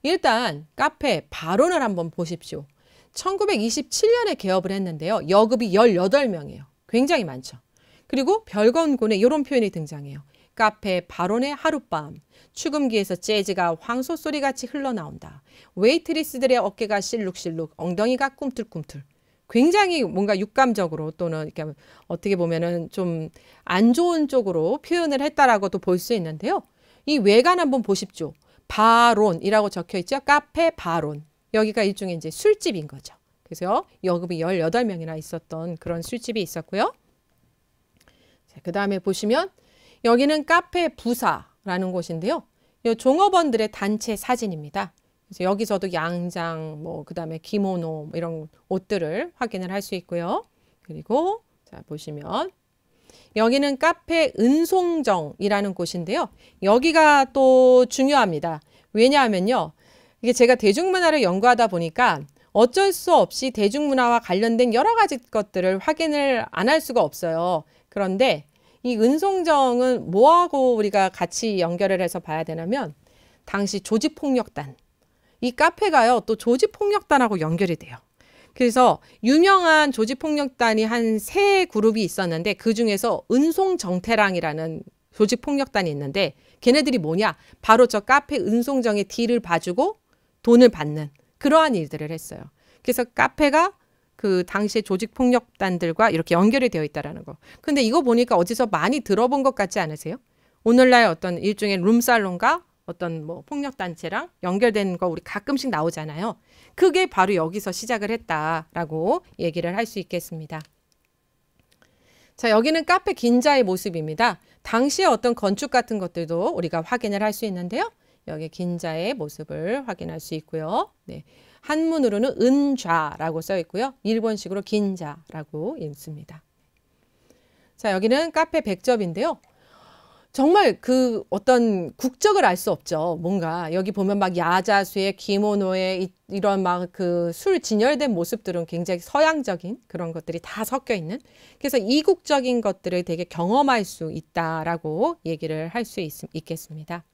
일단 카페 바언을 한번 보십시오. 1927년에 개업을 했는데요. 여급이 18명이에요. 굉장히 많죠. 그리고 별건군에 이런 표현이 등장해요. 카페 바론의 하룻밤, 추금기에서 재즈가 황소소리같이 흘러나온다. 웨이트리스들의 어깨가 실룩실룩, 엉덩이가 꿈틀꿈틀. 굉장히 뭔가 육감적으로 또는 그러니까 어떻게 보면은 좀 안 좋은 쪽으로 표현을 했다라고도 볼 수 있는데요. 이 외관 한번 보십시오. 바론이라고 적혀 있죠. 카페 바론. 여기가 일종의 이제 술집인 거죠. 그래서 여급이 18명이나 있었던 그런 술집이 있었고요. 그 다음에 보시면 여기는 카페 부사라는 곳인데요. 요 종업원들의 단체 사진입니다. 그래서 여기서도 양장, 뭐, 그 다음에 기모노, 뭐 이런 옷들을 확인을 할 수 있고요. 그리고, 자, 보시면. 여기는 카페 은송정이라는 곳인데요. 여기가 또 중요합니다. 왜냐하면요. 이게 제가 대중문화를 연구하다 보니까 어쩔 수 없이 대중문화와 관련된 여러 가지 것들을 확인을 안 할 수가 없어요. 그런데 이 은송정은 뭐하고 우리가 같이 연결을 해서 봐야 되냐면 당시 조직폭력단 이 카페가요 또 조직폭력단하고 연결이 돼요. 그래서 유명한 조직폭력단이 한 세 그룹이 있었는데 그 중에서 은송정태랑이라는 조직폭력단이 있는데 걔네들이 뭐냐 바로 저 카페 은송정의 뒤를 봐주고 돈을 받는 그러한 일들을 했어요. 그래서 카페가 그 당시에 조직 폭력단들과 이렇게 연결이 되어 있다라는 거. 근데 이거 보니까 어디서 많이 들어본 것 같지 않으세요? 오늘날 어떤 일종의 룸살롱과 어떤 뭐 폭력 단체랑 연결된 거 우리 가끔씩 나오잖아요. 그게 바로 여기서 시작을 했다라고 얘기를 할 수 있겠습니다. 자, 여기는 카페 긴자의 모습입니다. 당시에 어떤 건축 같은 것들도 우리가 확인을 할 수 있는데요. 여기 긴자의 모습을 확인할 수 있고요. 네. 한문으로는 은좌라고 써 있고요. 일본식으로 긴자라고 읽습니다. 자, 여기는 카페 백접인데요. 정말 그 어떤 국적을 알 수 없죠. 뭔가 여기 보면 막야자수에기모노에 이런 막 그 술 진열된 모습들은 굉장히 서양적인 그런 것들이 다 섞여 있는 그래서 이국적인 것들을 되게 경험할 수 있다라고 얘기를 할 수 있겠습니다.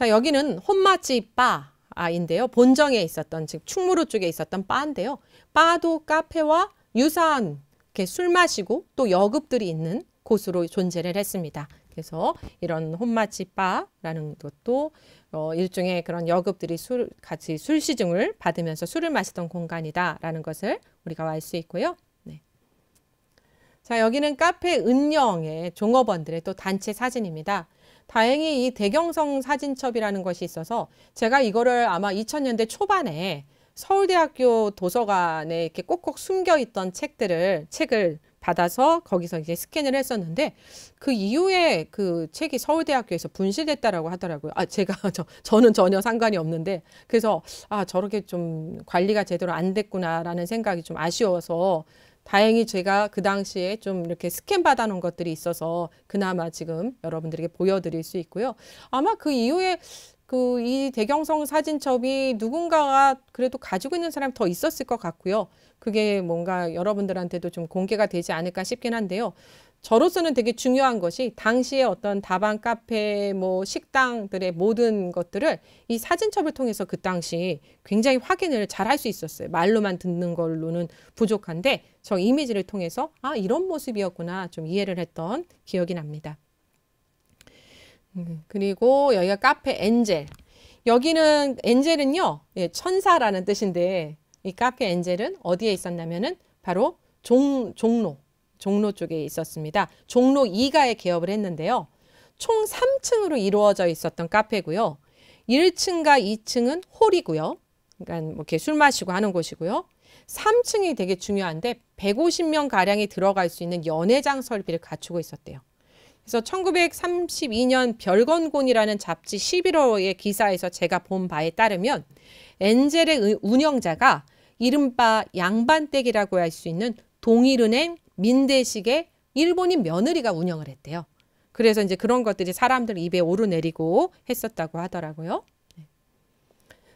자, 여기는 혼마치 바인데요. 본정에 있었던, 즉 충무로 쪽에 있었던 바인데요. 바도 카페와 유사한 이렇게 술 마시고 또 여급들이 있는 곳으로 존재를 했습니다. 그래서 이런 혼마치 바라는 것도 어, 일종의 그런 여급들이 술, 같이 술 시중을 받으면서 술을 마시던 공간이다라는 것을 우리가 알 수 있고요. 네. 자, 여기는 카페 은영의 종업원들의 또 단체 사진입니다. 다행히 이 대경성 사진첩이라는 것이 있어서 제가 이거를 아마 2000년대 초반에 서울대학교 도서관에 이렇게 꼭꼭 숨겨 있던 책들을 책을 받아서 거기서 이제 스캔을 했었는데 그 이후에 그 책이 서울대학교에서 분실됐다라고 하더라고요. 아 제가 [LAUGHS] 저 저는 전혀 상관이 없는데 그래서 아 저렇게 좀 관리가 제대로 안 됐구나라는 생각이 좀 아쉬워서 다행히 제가 그 당시에 좀 이렇게 스캔 받아놓은 것들이 있어서 그나마 지금 여러분들에게 보여드릴 수 있고요. 아마 그 이후에 그 이 대경성 사진첩이 누군가가 그래도 가지고 있는 사람이 더 있었을 것 같고요. 그게 뭔가 여러분들한테도 좀 공개가 되지 않을까 싶긴 한데요. 저로서는 되게 중요한 것이 당시의 어떤 다방 카페 뭐 식당들의 모든 것들을 이 사진첩을 통해서 그 당시 굉장히 확인을 잘할 수 있었어요. 말로만 듣는 걸로는 부족한데 저 이미지를 통해서 아 이런 모습이었구나 좀 이해를 했던 기억이 납니다. 음, 그리고 여기가 카페 엔젤. 여기는 엔젤은요 예, 천사라는 뜻인데 이 카페 엔젤은 어디에 있었냐면은 바로 종 종로 종로 쪽에 있었습니다. 종로 2가에 개업을 했는데요. 총 3층으로 이루어져 있었던 카페고요. 1층과 2층은 홀이고요. 그러니까 뭐 이렇게 술 마시고 하는 곳이고요. 3층이 되게 중요한데 150명 가량이 들어갈 수 있는 연회장 설비를 갖추고 있었대요. 그래서 1932년 별건곤이라는 잡지 1 1호의 기사에서 제가 본 바에 따르면 엔젤의 운영자가 이른바 양반댁이라고 할 수 있는 동일은행 민대식의 일본인 며느리가 운영을 했대요. 그래서 이제 그런 것들이 사람들 입에 오르내리고 했었다고 하더라고요. 네.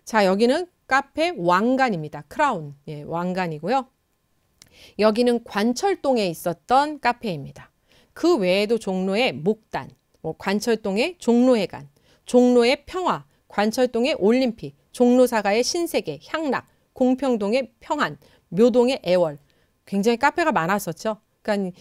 자, 여기는 카페 왕관입니다. 크라운. 예, 왕관이고요. 여기는 관철동에 있었던 카페입니다. 그 외에도 종로의 목단, 뭐 관철동의 종로회관, 종로의 평화, 관철동의 올림픽, 종로사가의 신세계, 향락, 공평동의 평안, 묘동의 애월, 굉장히 카페가 많았었죠. 그러니까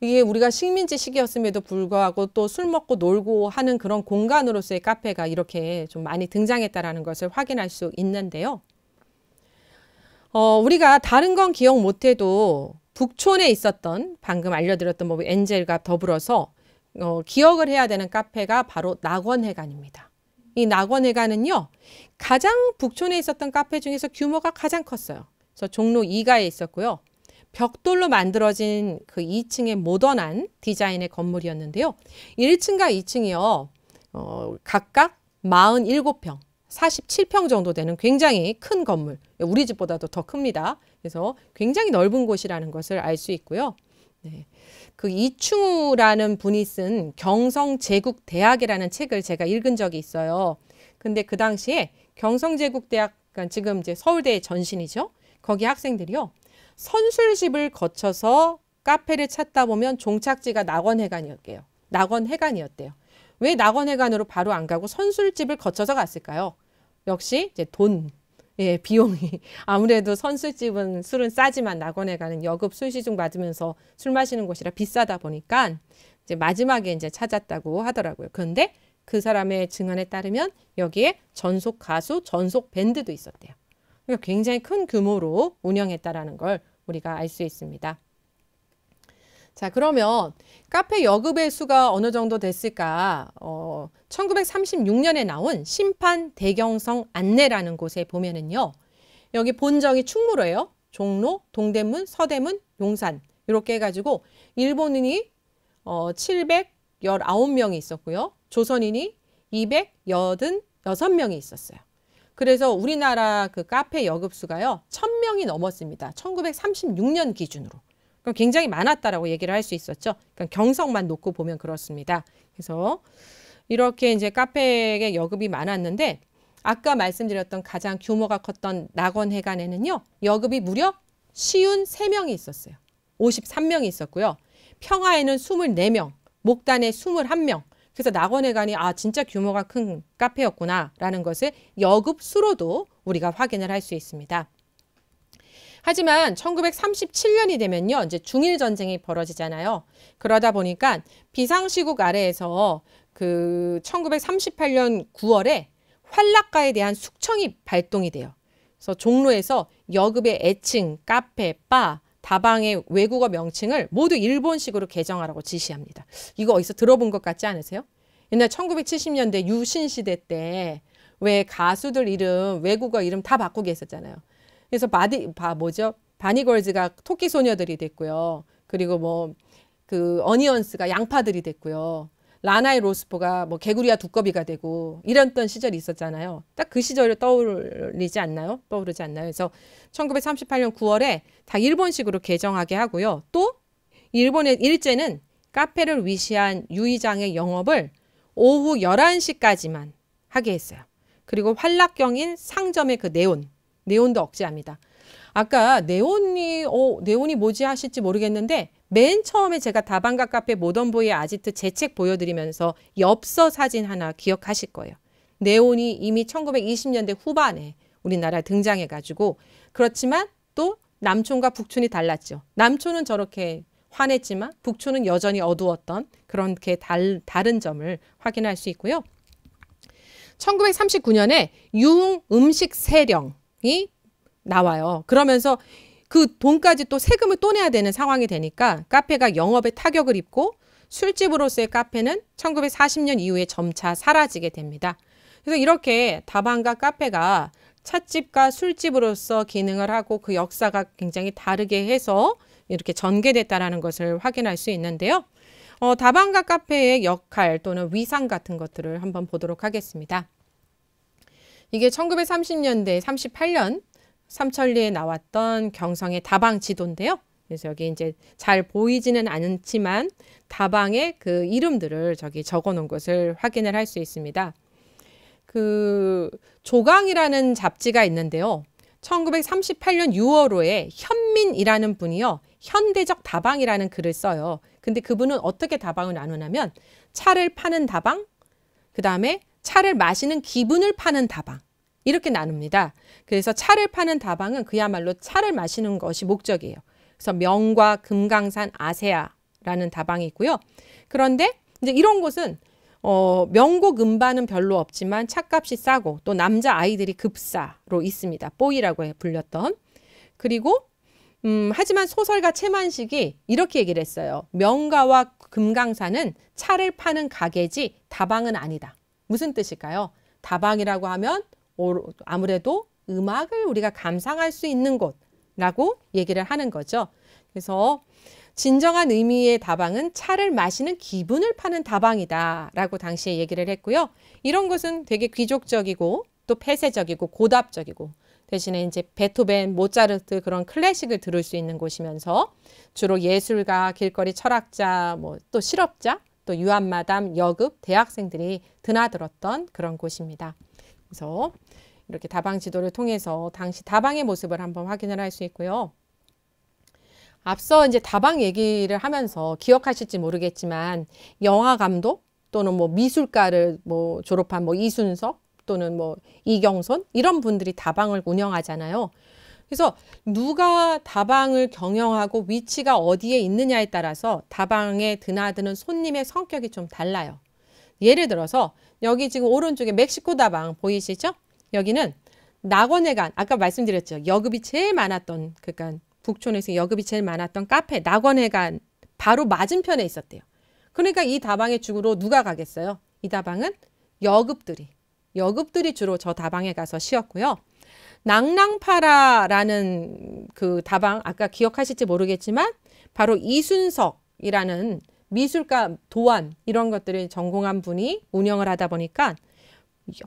이게 우리가 식민지 시기였음에도 불구하고 또 술 먹고 놀고 하는 그런 공간으로서의 카페가 이렇게 좀 많이 등장했다라는 것을 확인할 수 있는데요. 어, 우리가 다른 건 기억 못해도 북촌에 있었던 방금 알려드렸던 뭐 엔젤과 더불어서 어, 기억을 해야 되는 카페가 바로 낙원회관입니다. 이 낙원회관은요 가장 북촌에 있었던 카페 중에서 규모가 가장 컸어요. 그래서 종로 2가에 있었고요. 벽돌로 만들어진 그 2층의 모던한 디자인의 건물이었는데요. 1층과 2층이요. 어, 각각 47평, 47평 정도 되는 굉장히 큰 건물. 우리 집보다도 더 큽니다. 그래서 굉장히 넓은 곳이라는 것을 알 수 있고요. 네. 그 이충우라는 분이 쓴 경성제국대학이라는 책을 제가 읽은 적이 있어요. 근데 그 당시에 경성제국대학, 그러니까 지금 이제 서울대의 전신이죠. 거기 학생들이요. 선술집을 거쳐서 카페를 찾다 보면 종착지가 낙원해관이었대요. 낙원해관이었대요. 왜 낙원해관으로 바로 안 가고 선술집을 거쳐서 갔을까요? 역시 이제 돈, 예, 비용이 [LAUGHS] 아무래도 선술집은 술은 싸지만 낙원해관은 여급 술시중 맞으면서 술 마시는 곳이라 비싸다 보니까 이제 마지막에 이제 찾았다고 하더라고요. 그런데 그 사람의 증언에 따르면 여기에 전속 가수, 전속 밴드도 있었대요. 그러니까 굉장히 큰 규모로 운영했다라는 걸 우리가 알 수 있습니다. 자, 그러면 카페 여급의 수가 어느 정도 됐을까? 어, 1936년에 나온 심판 대경성 안내라는 곳에 보면은요. 여기 본정이 충무로예요. 종로, 동대문, 서대문, 용산 이렇게 해가지고 일본인이 어, 719명이 있었고요. 조선인이 286명이 있었어요. 그래서 우리나라 그 카페 여급수가요. 천명이 넘었습니다. 1936년 기준으로. 그럼 굉장히 많았다라고 얘기를 할 수 있었죠. 그러니까 경성만 놓고 보면 그렇습니다. 그래서 이렇게 이제 카페의 여급이 많았는데 아까 말씀드렸던 가장 규모가 컸던 낙원회관에는요 여급이 무려 시운 세명이 있었어요. 오십삼 명이 있었고요. 평화에는 스물네 명 목단에 스물한 명 그래서 낙원에 가니 아 진짜 규모가 큰 카페였구나라는 것을 여급수로도 우리가 확인을 할 수 있습니다. 하지만 1937년이 되면요. 이제 중일 전쟁이 벌어지잖아요. 그러다 보니까 비상시국 아래에서 그 1938년 9월에 활락가에 대한 숙청이 발동이 돼요. 그래서 종로에서 여급의 애칭, 카페, 바, 다방의 외국어 명칭을 모두 일본식으로 개정하라고 지시합니다. 이거 어디서 들어본 것 같지 않으세요? 옛날 1970년대 유신시대 때 왜 가수들 이름, 외국어 이름 다 바꾸게 했었잖아요. 그래서 바디, 바, 뭐죠? 바니걸즈가 토끼소녀들이 됐고요. 그리고 뭐, 그, 어니언스가 양파들이 됐고요. 라나의 로스포가 뭐 개구리와 두꺼비가 되고 이랬던 시절이 있었잖아요. 딱 그 시절을 떠올리지 않나요? 떠오르지 않나요? 그래서 1938년 9월에 다 일본식으로 개정하게 하고요. 또 일본의 일제는 카페를 위시한 유의장의 영업을 오후 11시까지만 하게 했어요. 그리고 환락경인 상점의 그 네온, 네온도 억제합니다. 아까 네온이 어 네온이 뭐지 하실지 모르겠는데 맨 처음에 제가 다방가 카페 모던보이 의 아지트 제책 보여드리면서 엽서 사진 하나 기억하실 거예요. 네온이 이미 1920년대 후반에 우리나라 등장해가지고 그렇지만 또 남촌과 북촌이 달랐죠. 남촌은 저렇게 환했지만 북촌은 여전히 어두웠던 그런 게 달, 다른 점을 확인할 수 있고요. 1939년에 유흥 음식 세령이 나와요. 그러면서 그 돈까지 또 세금을 또 내야 되는 상황이 되니까 카페가 영업에 타격을 입고 술집으로서의 카페는 1940년 이후에 점차 사라지게 됩니다. 그래서 이렇게 다방과 카페가 찻집과 술집으로서 기능을 하고 그 역사가 굉장히 다르게 해서 이렇게 전개됐다라는 것을 확인할 수 있는데요. 어, 다방과 카페의 역할 또는 위상 같은 것들을 한번 보도록 하겠습니다. 이게 1930년대 38년 삼천리에 나왔던 경성의 다방 지도인데요. 그래서 여기 이제 잘 보이지는 않지만 다방의 그 이름들을 저기 적어 놓은 것을 확인을 할 수 있습니다. 그 조강이라는 잡지가 있는데요. 1938년 6월호에 현민이라는 분이요. 현대적 다방이라는 글을 써요. 근데 그분은 어떻게 다방을 나누냐면 차를 파는 다방, 그 다음에 차를 마시는 기분을 파는 다방, 이렇게 나눕니다. 그래서 차를 파는 다방은 그야말로 차를 마시는 것이 목적이에요. 그래서 명과 금강산 아세아라는 다방이 있고요. 그런데 이제 이런 곳은 어, 명곡 음반은 별로 없지만 차값이 싸고 또 남자 아이들이 급사로 있습니다. 뽀이라고 불렸던. 그리고 음, 하지만 소설가 최만식이 이렇게 얘기를 했어요. 명가와 금강산은 차를 파는 가게지 다방은 아니다. 무슨 뜻일까요? 다방이라고 하면 아무래도 음악을 우리가 감상할 수 있는 곳라고 얘기를 하는 거죠. 그래서 진정한 의미의 다방은 차를 마시는 기분을 파는 다방이다 라고 당시에 얘기를 했고요. 이런 것은 되게 귀족적이고 또 폐쇄적이고 고답적이고 대신에 이제 베토벤, 모차르트 그런 클래식을 들을 수 있는 곳이면서 주로 예술가, 길거리 철학자, 뭐 또 실업자, 또 유한마담, 여급, 대학생들이 드나들었던 그런 곳입니다. 그래서 이렇게 다방 지도를 통해서 당시 다방의 모습을 한번 확인을 할 수 있고요. 앞서 이제 다방 얘기를 하면서 기억하실지 모르겠지만 영화 감독 또는 뭐 미술가를 뭐 졸업한 뭐 이순석 또는 뭐이경선 이런 분들이 다방을 운영하잖아요. 그래서 누가 다방을 경영하고 위치가 어디에 있느냐에 따라서 다방에 드나드는 손님의 성격이 좀 달라요. 예를 들어서 여기 지금 오른쪽에 멕시코 다방 보이시죠? 여기는 낙원에 간 아까 말씀드렸죠. 여급이 제일 많았던 그러니까 북촌에서 여급이 제일 많았던 카페 낙원에 간 바로 맞은편에 있었대요. 그러니까 이 다방의 죽으로 누가 가겠어요? 이 다방은 여급들이 여급들이 주로 저 다방에 가서 쉬었고요. 낭랑파라라는 그 다방 아까 기억하실지 모르겠지만 바로 이순석이라는 미술가 도안 이런 것들을 전공한 분이 운영을 하다 보니까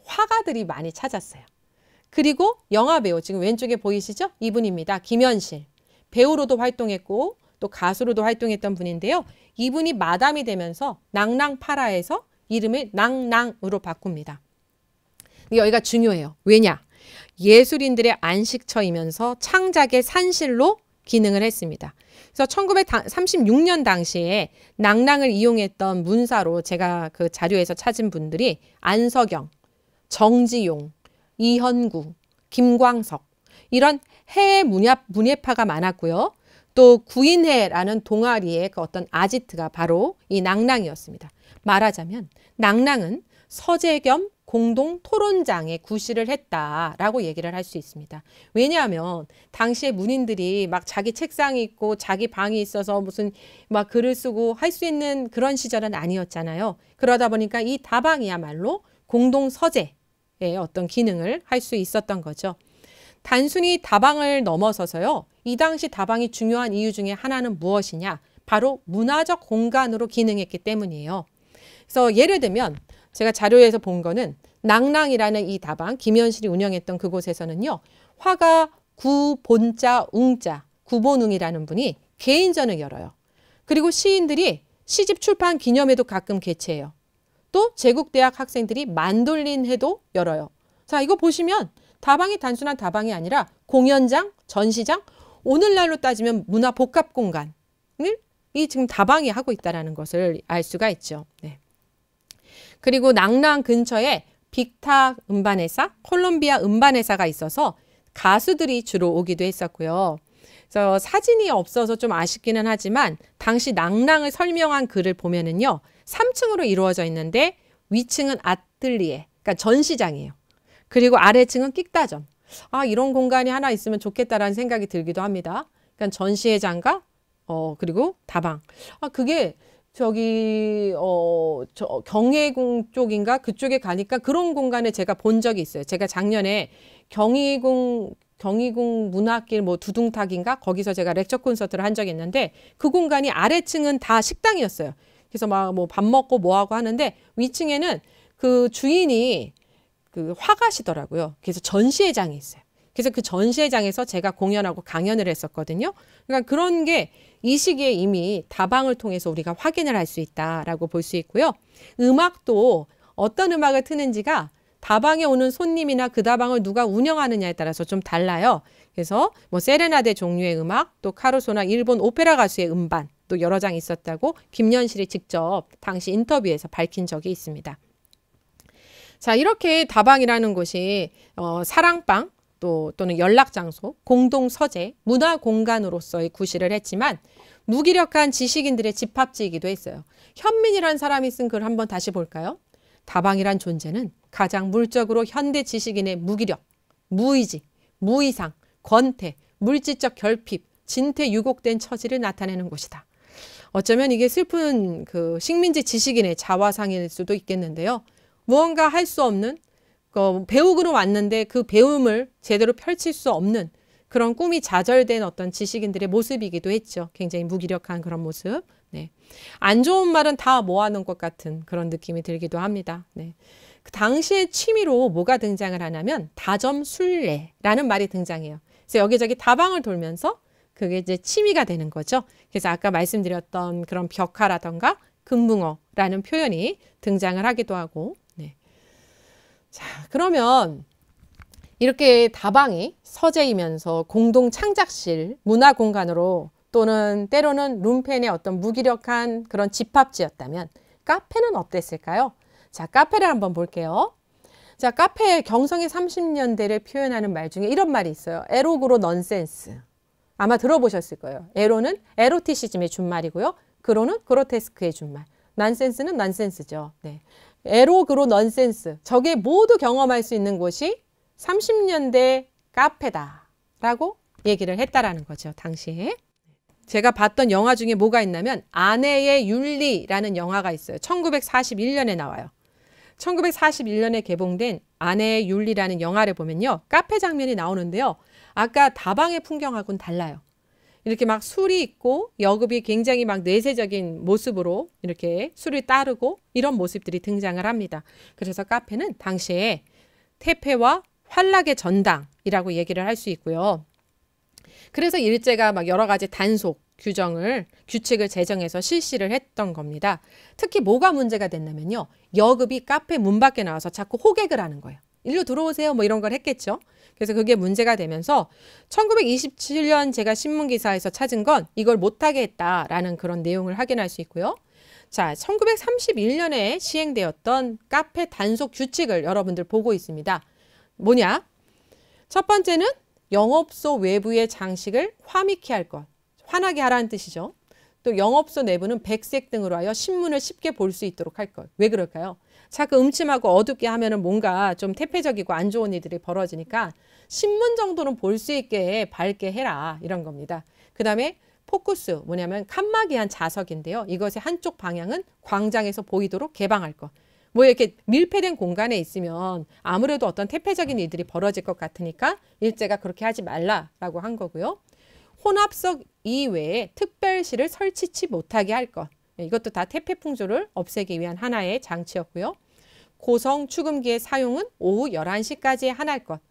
화가들이 많이 찾았어요. 그리고 영화 배우 지금 왼쪽에 보이시죠? 이분입니다. 김현실 배우로도 활동했고 또 가수로도 활동했던 분인데요. 이분이 마담이 되면서 낭랑파라에서 이름을 낭랑으로 바꿉니다. 여기가 중요해요. 왜냐? 예술인들의 안식처이면서 창작의 산실로 기능을 했습니다. 그래서 1936년 당시에 낭랑을 이용했던 문사로 제가 그 자료에서 찾은 분들이 안석영, 정지용, 이현구, 김광석 이런 해외 문예, 문예파가 많았고요. 또 구인해라는 동아리의 그 어떤 아지트가 바로 이 낭랑이었습니다. 말하자면 낭랑은 서재 겸 공동 토론장에 구실을 했다라고 얘기를 할 수 있습니다. 왜냐하면 당시에 문인들이 막 자기 책상이 있고 자기 방이 있어서 무슨 막 글을 쓰고 할 수 있는 그런 시절은 아니었잖아요. 그러다 보니까 이 다방이야말로 공동 서재 예, 어떤 기능을 할 수 있었던 거죠. 단순히 다방을 넘어서서요. 이 당시 다방이 중요한 이유 중에 하나는 무엇이냐? 바로 문화적 공간으로 기능했기 때문이에요. 그래서 예를 들면 제가 자료에서 본 거는 낭랑이라는 이 다방 김현실이 운영했던 그곳에서는요. 화가 구본자 웅자 구본웅이라는 분이 개인전을 열어요. 그리고 시인들이 시집 출판 기념회도 가끔 개최해요. 또 제국대학 학생들이 만돌린 해도 열어요. 자, 이거 보시면 다방이 단순한 다방이 아니라 공연장, 전시장, 오늘날로 따지면 문화 복합 공간을 이 지금 다방이 하고 있다라는 것을 알 수가 있죠. 네. 그리고 낭랑 근처에 빅타 음반회사, 콜롬비아 음반회사가 있어서 가수들이 주로 오기도 했었고요. 저 사진이 없어서 좀 아쉽기는 하지만 당시 낭랑을 설명한 글을 보면은요. 3층으로 이루어져 있는데 위층은 아틀리에 그러니까 전시장이에요. 그리고 아래층은 끽다점. 아, 이런 공간이 하나 있으면 좋겠다라는 생각이 들기도 합니다. 그러니까 전시회장과 어, 그리고 다방. 아, 그게 저기 어, 저 경희궁 쪽인가 그쪽에 가니까 그런 공간에 제가 본 적이 있어요. 제가 작년에 경희궁 경희궁 문학길 뭐 두둥탁인가 거기서 제가 렉처 콘서트를 한 적이 있는데 그 공간이 아래층은 다 식당이었어요. 그래서 막 뭐 밥 먹고 뭐 하고 하는데 위층에는 그 주인이 그 화가시더라고요. 그래서 전시회장이 있어요. 그래서 그 전시회장에서 제가 공연하고 강연을 했었거든요. 그러니까 그런 게 이 시기에 이미 다방을 통해서 우리가 확인을 할 수 있다라고 볼 수 있고요. 음악도 어떤 음악을 트는지가 다방에 오는 손님이나 그 다방을 누가 운영하느냐에 따라서 좀 달라요. 그래서 뭐 세레나데 종류의 음악, 또 카루소나 일본 오페라 가수의 음반 또 여러 장 있었다고 김연실이 직접 당시 인터뷰에서 밝힌 적이 있습니다. 자 이렇게 다방이라는 곳이 어, 사랑방 또 또는 연락 장소, 공동 서재, 문화 공간으로서의 구실을 했지만 무기력한 지식인들의 집합지이기도 했어요. 현민이란 사람이 쓴 글 한번 다시 볼까요? 다방이란 존재는 가장 물적으로 현대 지식인의 무기력, 무의지, 무이상, 권태, 물질적 결핍, 진퇴 유곡된 처지를 나타내는 곳이다. 어쩌면 이게 슬픈 그 식민지 지식인의 자화상일 수도 있겠는데요. 무언가 할 수 없는 어, 배우으로 왔는데 그 배움을 제대로 펼칠 수 없는 그런 꿈이 좌절된 어떤 지식인들의 모습이기도 했죠. 굉장히 무기력한 그런 모습. 네. 안 좋은 말은 다 모아놓은 것 같은 그런 느낌이 들기도 합니다. 네. 그 당시의 취미로 뭐가 등장을 하냐면 다점술래라는 말이 등장해요. 그래서 여기저기 다방을 돌면서 그게 이제 취미가 되는 거죠. 그래서 아까 말씀드렸던 그런 벽화라던가 금붕어라는 표현이 등장을 하기도 하고 네. 자 그러면 이렇게 다방이 서재이면서 공동 창작실 문화 공간으로 또는 때로는 룸펜의 어떤 무기력한 그런 집합지였다면 카페는 어땠을까요? 자, 카페를 한번 볼게요. 자, 카페 경성의 30년대를 표현하는 말 중에 이런 말이 있어요. 에로그로 넌센스. 아마 들어보셨을 거예요. 에로는 에로티시즘의 준말이고요. 그로는 그로테스크의 준말. 난센스는 난센스죠. 네. 에로그로 넌센스. 저게 모두 경험할 수 있는 곳이 30년대 카페다. 라고 얘기를 했다라는 거죠. 당시에. 제가 봤던 영화 중에 뭐가 있냐면 아내의 윤리라는 영화가 있어요. 1941년에 나와요. 1941년에 개봉된 아내의 윤리라는 영화를 보면요. 카페 장면이 나오는데요. 아까 다방의 풍경하고는 달라요. 이렇게 막 술이 있고 여급이 굉장히 막 내세적인 모습으로 이렇게 술을 따르고 이런 모습들이 등장을 합니다. 그래서 카페는 당시에 태폐와 환락의 전당이라고 얘기를 할 수 있고요. 그래서 일제가 막 여러 가지 단속 규정을 규칙을 제정해서 실시를 했던 겁니다. 특히 뭐가 문제가 됐냐면요. 여급이 카페 문 밖에 나와서 자꾸 호객을 하는 거예요. 일로 들어오세요 뭐 이런 걸 했겠죠. 그래서 그게 문제가 되면서 1927년 제가 신문 기사에서 찾은 건 이걸 못하게 했다라는 그런 내용을 확인할 수 있고요. 자, 1931년에 시행되었던 카페 단속 규칙을 여러분들 보고 있습니다. 뭐냐? 첫 번째는 영업소 외부의 장식을 화미케 할 것, 환하게 하라는 뜻이죠. 또 영업소 내부는 백색 등으로 하여 신문을 쉽게 볼 수 있도록 할 것. 왜 그럴까요? 자꾸 그 음침하고 어둡게 하면은 뭔가 좀 태폐적이고 안 좋은 일들이 벌어지니까 신문 정도는 볼 수 있게 밝게 해라 이런 겁니다. 그 다음에 포커스 뭐냐면 칸막이한 자석인데요. 이것의 한쪽 방향은 광장에서 보이도록 개방할 것. 뭐 이렇게 밀폐된 공간에 있으면 아무래도 어떤 태폐적인 일들이 벌어질 것 같으니까 일제가 그렇게 하지 말라라고 한 거고요. 혼합석 이외에 특별실을 설치치 못하게 할 것. 예, 이것도 다 태폐 풍조를 없애기 위한 하나의 장치였고요. 고성 추금기의 사용은 오후 1 1 시까지 하나일 것.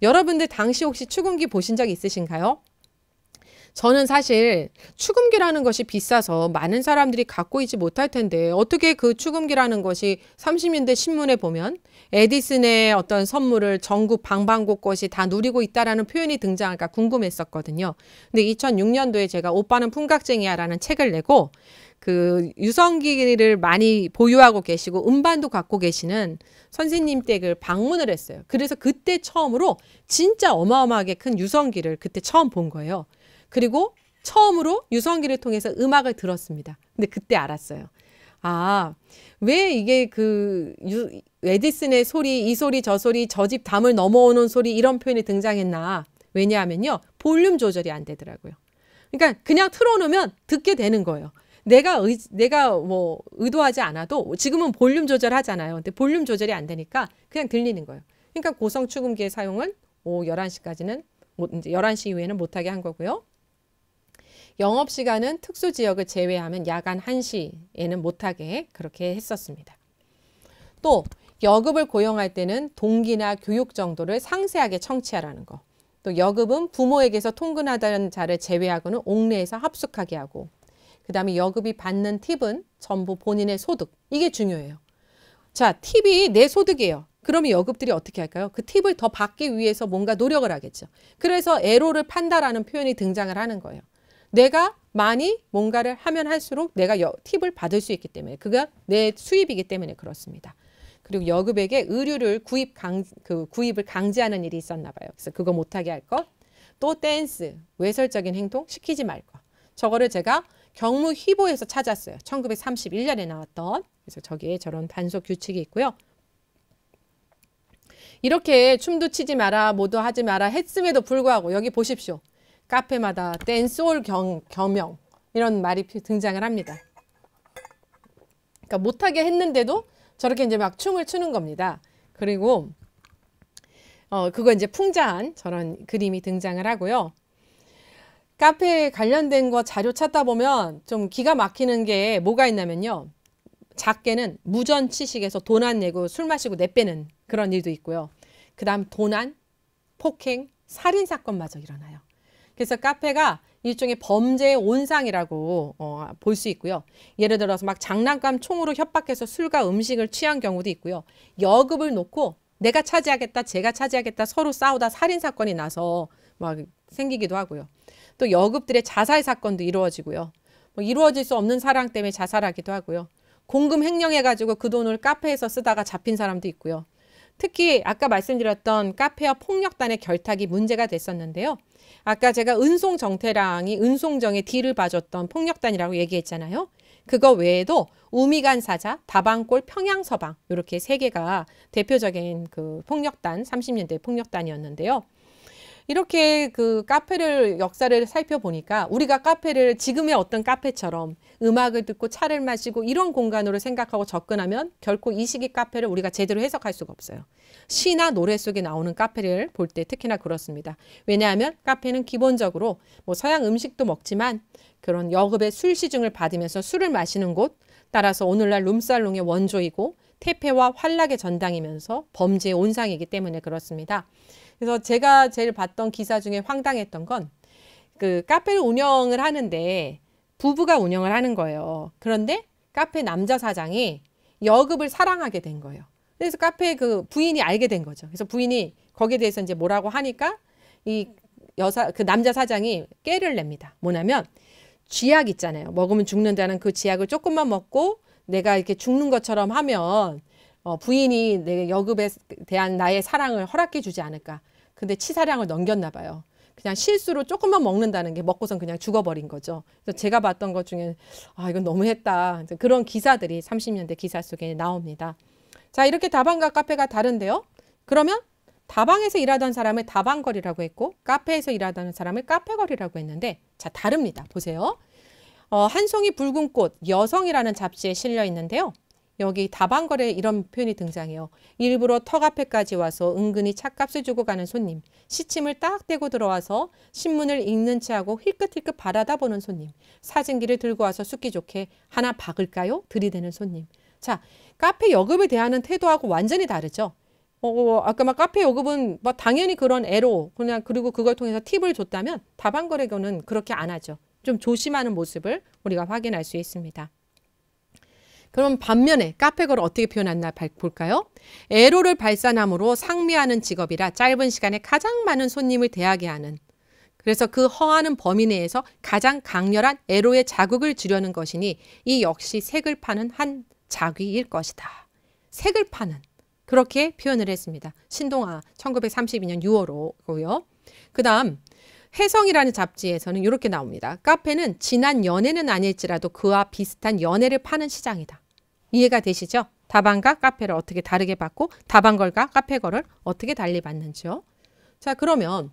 여러분들 당시 혹시 추금기 보신 적 있으신가요? 저는 사실 축음기라는 것이 비싸서 많은 사람들이 갖고 있지 못할 텐데 어떻게 그 축음기라는 것이 30년대 신문에 보면 에디슨의 어떤 선물을 전국 방방곳곳이 다 누리고 있다라는 표현이 등장할까 궁금했었거든요. 근데 2006년도에 제가 오빠는 풍각쟁이야라는 책을 내고 그 유성기를 많이 보유하고 계시고 음반도 갖고 계시는 선생님 댁을 방문을 했어요. 그래서 그때 처음으로 진짜 어마어마하게 큰 유성기를 그때 처음 본 거예요. 그리고 처음으로 유성기를 통해서 음악을 들었습니다. 근데 그때 알았어요. 아, 왜 이게 그 유, 에디슨의 소리, 이 소리, 저 소리, 저 집 담을 넘어오는 소리 이런 표현이 등장했나. 왜냐하면요. 볼륨 조절이 안 되더라고요. 그러니까 그냥 틀어놓으면 듣게 되는 거예요. 내가 의, 내가 뭐 의도하지 않아도 지금은 볼륨 조절하잖아요. 근데 볼륨 조절이 안 되니까 그냥 들리는 거예요. 그러니까 고성 추금기의 사용은 오후 11시까지는 이제 11시 이후에는 못하게 한 거고요. 영업 시간은 특수 지역을 제외하면 야간 1시에는 못하게 그렇게 했었습니다. 또 여급을 고용할 때는 동기나 교육 정도를 상세하게 청취하라는 거. 또 여급은 부모에게서 통근하다는 자를 제외하고는 옥내에서 합숙하게 하고 그 다음에 여급이 받는 팁은 전부 본인의 소득. 이게 중요해요. 자, 팁이 내 소득이에요. 그러면 여급들이 어떻게 할까요? 그 팁을 더 받기 위해서 뭔가 노력을 하겠죠. 그래서 에로를 판다라는 표현이 등장을 하는 거예요. 내가 많이 뭔가를 하면 할수록 내가 여, 팁을 받을 수 있기 때문에 그가 내 수입이기 때문에 그렇습니다. 그리고 여급에게 의류를 구입 강, 그 구입을 강제하는 일이 있었나 봐요. 그래서 그거 못하게 할 것. 또 댄스, 외설적인 행동 시키지 말 것. 저거를 제가 경무 희보에서 찾았어요. 1931년에 나왔던. 그래서 저기에 저런 단속 규칙이 있고요. 이렇게 춤도 치지 마라, 뭐도 하지 마라 했음에도 불구하고 여기 보십시오. 카페마다 댄스홀 겸, 겸영 이런 말이 등장을 합니다. 그러니까 못하게 했는데도 저렇게 이제 막 춤을 추는 겁니다. 그리고 어, 그거 이제 풍자한 저런 그림이 등장을 하고요. 카페 에 관련된 거 자료 찾다 보면 좀 기가 막히는 게 뭐가 있냐면요. 작게는 무전 치식에서 돈 안 내고 술 마시고 내빼는 그런 일도 있고요. 그 다음 돈안, 폭행, 살인 사건마저 일어나요. 그래서 카페가 일종의 범죄의 온상이라고 어, 볼수 있고요. 예를 들어서 막 장난감 총으로 협박해서 술과 음식을 취한 경우도 있고요. 여급을 놓고 내가 차지하겠다, 제가 차지하겠다 서로 싸우다 살인 사건이 나서 막 생기기도 하고요. 또 여급들의 자살 사건도 이루어지고요. 뭐 이루어질 수 없는 사랑 때문에 자살하기도 하고요. 공금 횡령해가지고 그 돈을 카페에서 쓰다가 잡힌 사람도 있고요. 특히 아까 말씀드렸던 카페와 폭력단의 결탁이 문제가 됐었는데요. 아까 제가 은송 정태랑이 은송정의 뒤를 봐줬던 폭력단이라고 얘기했잖아요. 그거 외에도 우미간 사자, 다방골, 평양 서방 이렇게 세 개가 대표적인 그 폭력단 30년대 폭력단이었는데요. 이렇게 그 카페를 역사를 살펴보니까 우리가 카페를 지금의 어떤 카페처럼 음악을 듣고 차를 마시고 이런 공간으로 생각하고 접근하면 결코 이 시기 카페를 우리가 제대로 해석할 수가 없어요. 시나 노래 속에 나오는 카페를 볼 때 특히나 그렇습니다. 왜냐하면 카페는 기본적으로 뭐 서양 음식도 먹지만 그런 여급의 술 시중을 받으면서 술을 마시는 곳 따라서 오늘날 룸살롱의 원조이고 태폐와 활락의 전당이면서 범죄의 온상이기 때문에 그렇습니다. 그래서 제가 제일 봤던 기사 중에 황당했던 건 그 카페를 운영을 하는데 부부가 운영을 하는 거예요. 그런데 카페 남자 사장이 여급을 사랑하게 된 거예요. 그래서 카페 그 부인이 알게 된 거죠. 그래서 부인이 거기에 대해서 이제 뭐라고 하니까 이 여사 그 남자 사장이 깨를 냅니다. 뭐냐면 쥐약 있잖아요. 먹으면 죽는다는 그 쥐약을 조금만 먹고 내가 이렇게 죽는 것처럼 하면 어, 부인이 내 여급에 대한 나의 사랑을 허락해 주지 않을까. 근데 치사량을 넘겼나 봐요. 그냥 실수로 조금만 먹는다는 게 먹고선 그냥 죽어버린 거죠. 그래서 제가 봤던 것 중에 아 이건 너무했다. 그런 기사들이 30년대 기사 속에 나옵니다. 자 이렇게 다방과 카페가 다른데요. 그러면 다방에서 일하던 사람을 다방거리라고 했고 카페에서 일하던 사람을 카페거리라고 했는데 자 다릅니다. 보세요. 어, 한 송이 붉은 꽃 여성이라는 잡지에 실려 있는데요. 여기 다방거래 이런 표현이 등장해요. 일부러 턱 앞에까지 와서 은근히 찻값을 주고 가는 손님, 시침을 딱 대고 들어와서 신문을 읽는 체하고 힐끗힐끗 바라다 보는 손님, 사진기를 들고 와서 숙기 좋게 하나 박을까요? 들이대는 손님. 자, 카페 여급에 대하는 태도하고 완전히 다르죠. 어, 어, 어 아까 막 카페 여급은 막 뭐 당연히 그런 애로 그냥 그리고 그걸 통해서 팁을 줬다면 다방거래교는 그렇게 안 하죠. 좀 조심하는 모습을 우리가 확인할 수 있습니다. 그럼 반면에 카페걸 어떻게 표현했나 볼까요? 에로를 발산함으로 상미하는 직업이라 짧은 시간에 가장 많은 손님을 대하게 하는 그래서 그 허하는 범위 내에서 가장 강렬한 에로의 자극을 주려는 것이니 이 역시 색을 파는 한 자귀일 것이다. 색을 파는 그렇게 표현을 했습니다. 신동아 1932년 6월호고요. 그 다음 혜성이라는 잡지에서는 이렇게 나옵니다. 카페는 지난 연애는 아닐지라도 그와 비슷한 연애를 파는 시장이다. 이해가 되시죠? 다방과 카페를 어떻게 다르게 받고 다방걸과 카페걸을 어떻게 달리 받는지요? 자 그러면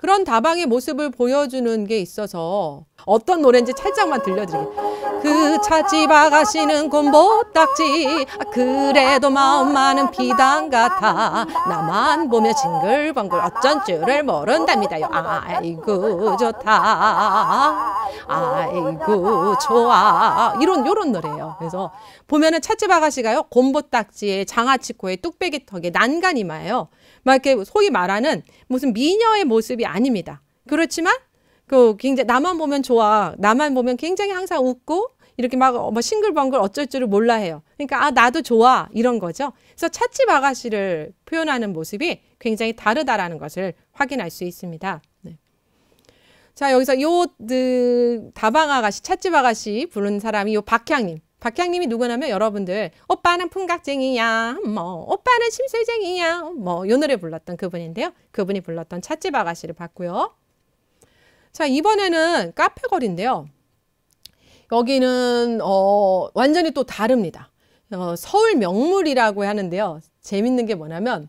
그런 다방의 모습을 보여주는 게 있어서 어떤 노래인지 살짝만 들려드리게그 차지바 가시는 곰보딱지 아, 그래도 마음만은 비단 같아 나만 보며 징글벙글 어쩐 줄을 모른답니다요 아이고 좋다 아이고 좋아 이런 요런 노래예요 그래서 보면은 차지바 가시가요 곰보딱지에 장아찌코에 뚝배기턱에 난간이마예요 막 이렇게 소위 말하는 무슨 미녀의 모습이 아닙니다. 그렇지만 그 굉장히 나만 보면 좋아. 나만 보면 굉장히 항상 웃고 이렇게 막 어, 뭐 싱글벙글 어쩔 줄을 몰라 해요. 그러니까 아 나도 좋아 이런 거죠. 그래서 찻집 아가씨를 표현하는 모습이 굉장히 다르다라는 것을 확인할 수 있습니다. 네. 자 여기서 요 그, 다방 아가씨 찻집 아가씨 부른 사람이 요 박향님 박향님이 누구냐면 여러분들 오빠는 풍각쟁이야 뭐 오빠는 심술쟁이야 뭐이 노래 불렀던 그분인데요. 그분이 불렀던 찻집 아가씨를 봤고요. 자 이번에는 카페 거리인데요. 여기는 어, 완전히 또 다릅니다. 어, 서울 명물이라고 하는데요. 재밌는 게 뭐냐면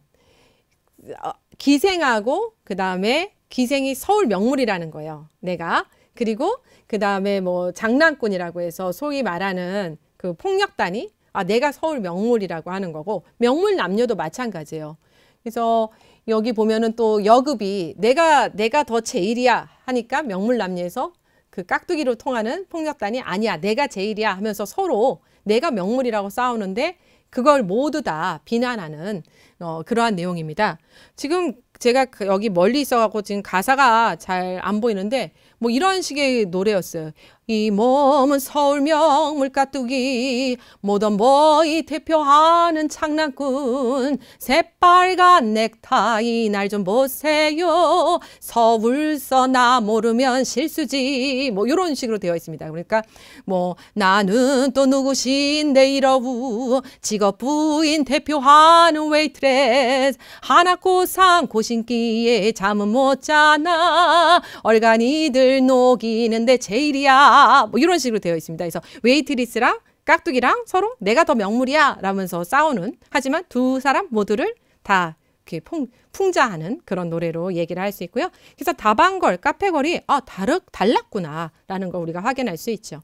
어, 기생하고 그 다음에 기생이 서울 명물이라는 거예요. 내가 그리고 그 다음에 뭐 장난꾼이라고 해서 소위 말하는 그 폭력단이 아 내가 서울 명물이라고 하는 거고 명물 남녀도 마찬가지예요. 그래서 여기 보면은 또 여급이 내가 내가 더 제일이야 하니까 명물 남녀에서 그 깍두기로 통하는 폭력단이 아니야 내가 제일이야 하면서 서로 내가 명물이라고 싸우는데 그걸 모두 다 비난하는 어, 그러한 내용입니다. 지금 제가 그 여기 멀리 있어갖고 지금 가사가 잘 안 보이는데 뭐 이런 식의 노래였어요. 이 몸은 서울 명물 가뚜기 모던보이 대표하는 장난꾼 새빨간 넥타이 날 좀 보세요 서울서 나 모르면 실수지 뭐 이런 식으로 되어 있습니다 그러니까 뭐 나는 또 누구신데 이러부 직업부인 대표하는 웨이트레스 하나코상 고신기에 잠은 못 자나 얼간이들 녹이는데 제일이야 뭐 이런 식으로 되어 있습니다. 그래서 웨이트리스랑 깍두기랑 서로 내가 더 명물이야 라면서 싸우는 하지만 두 사람 모두를 다 이렇게 풍, 풍자하는 그런 노래로 얘기를 할 수 있고요. 그래서 다방걸, 카페걸이 아, 다르, 달랐구나 라는 걸 우리가 확인할 수 있죠.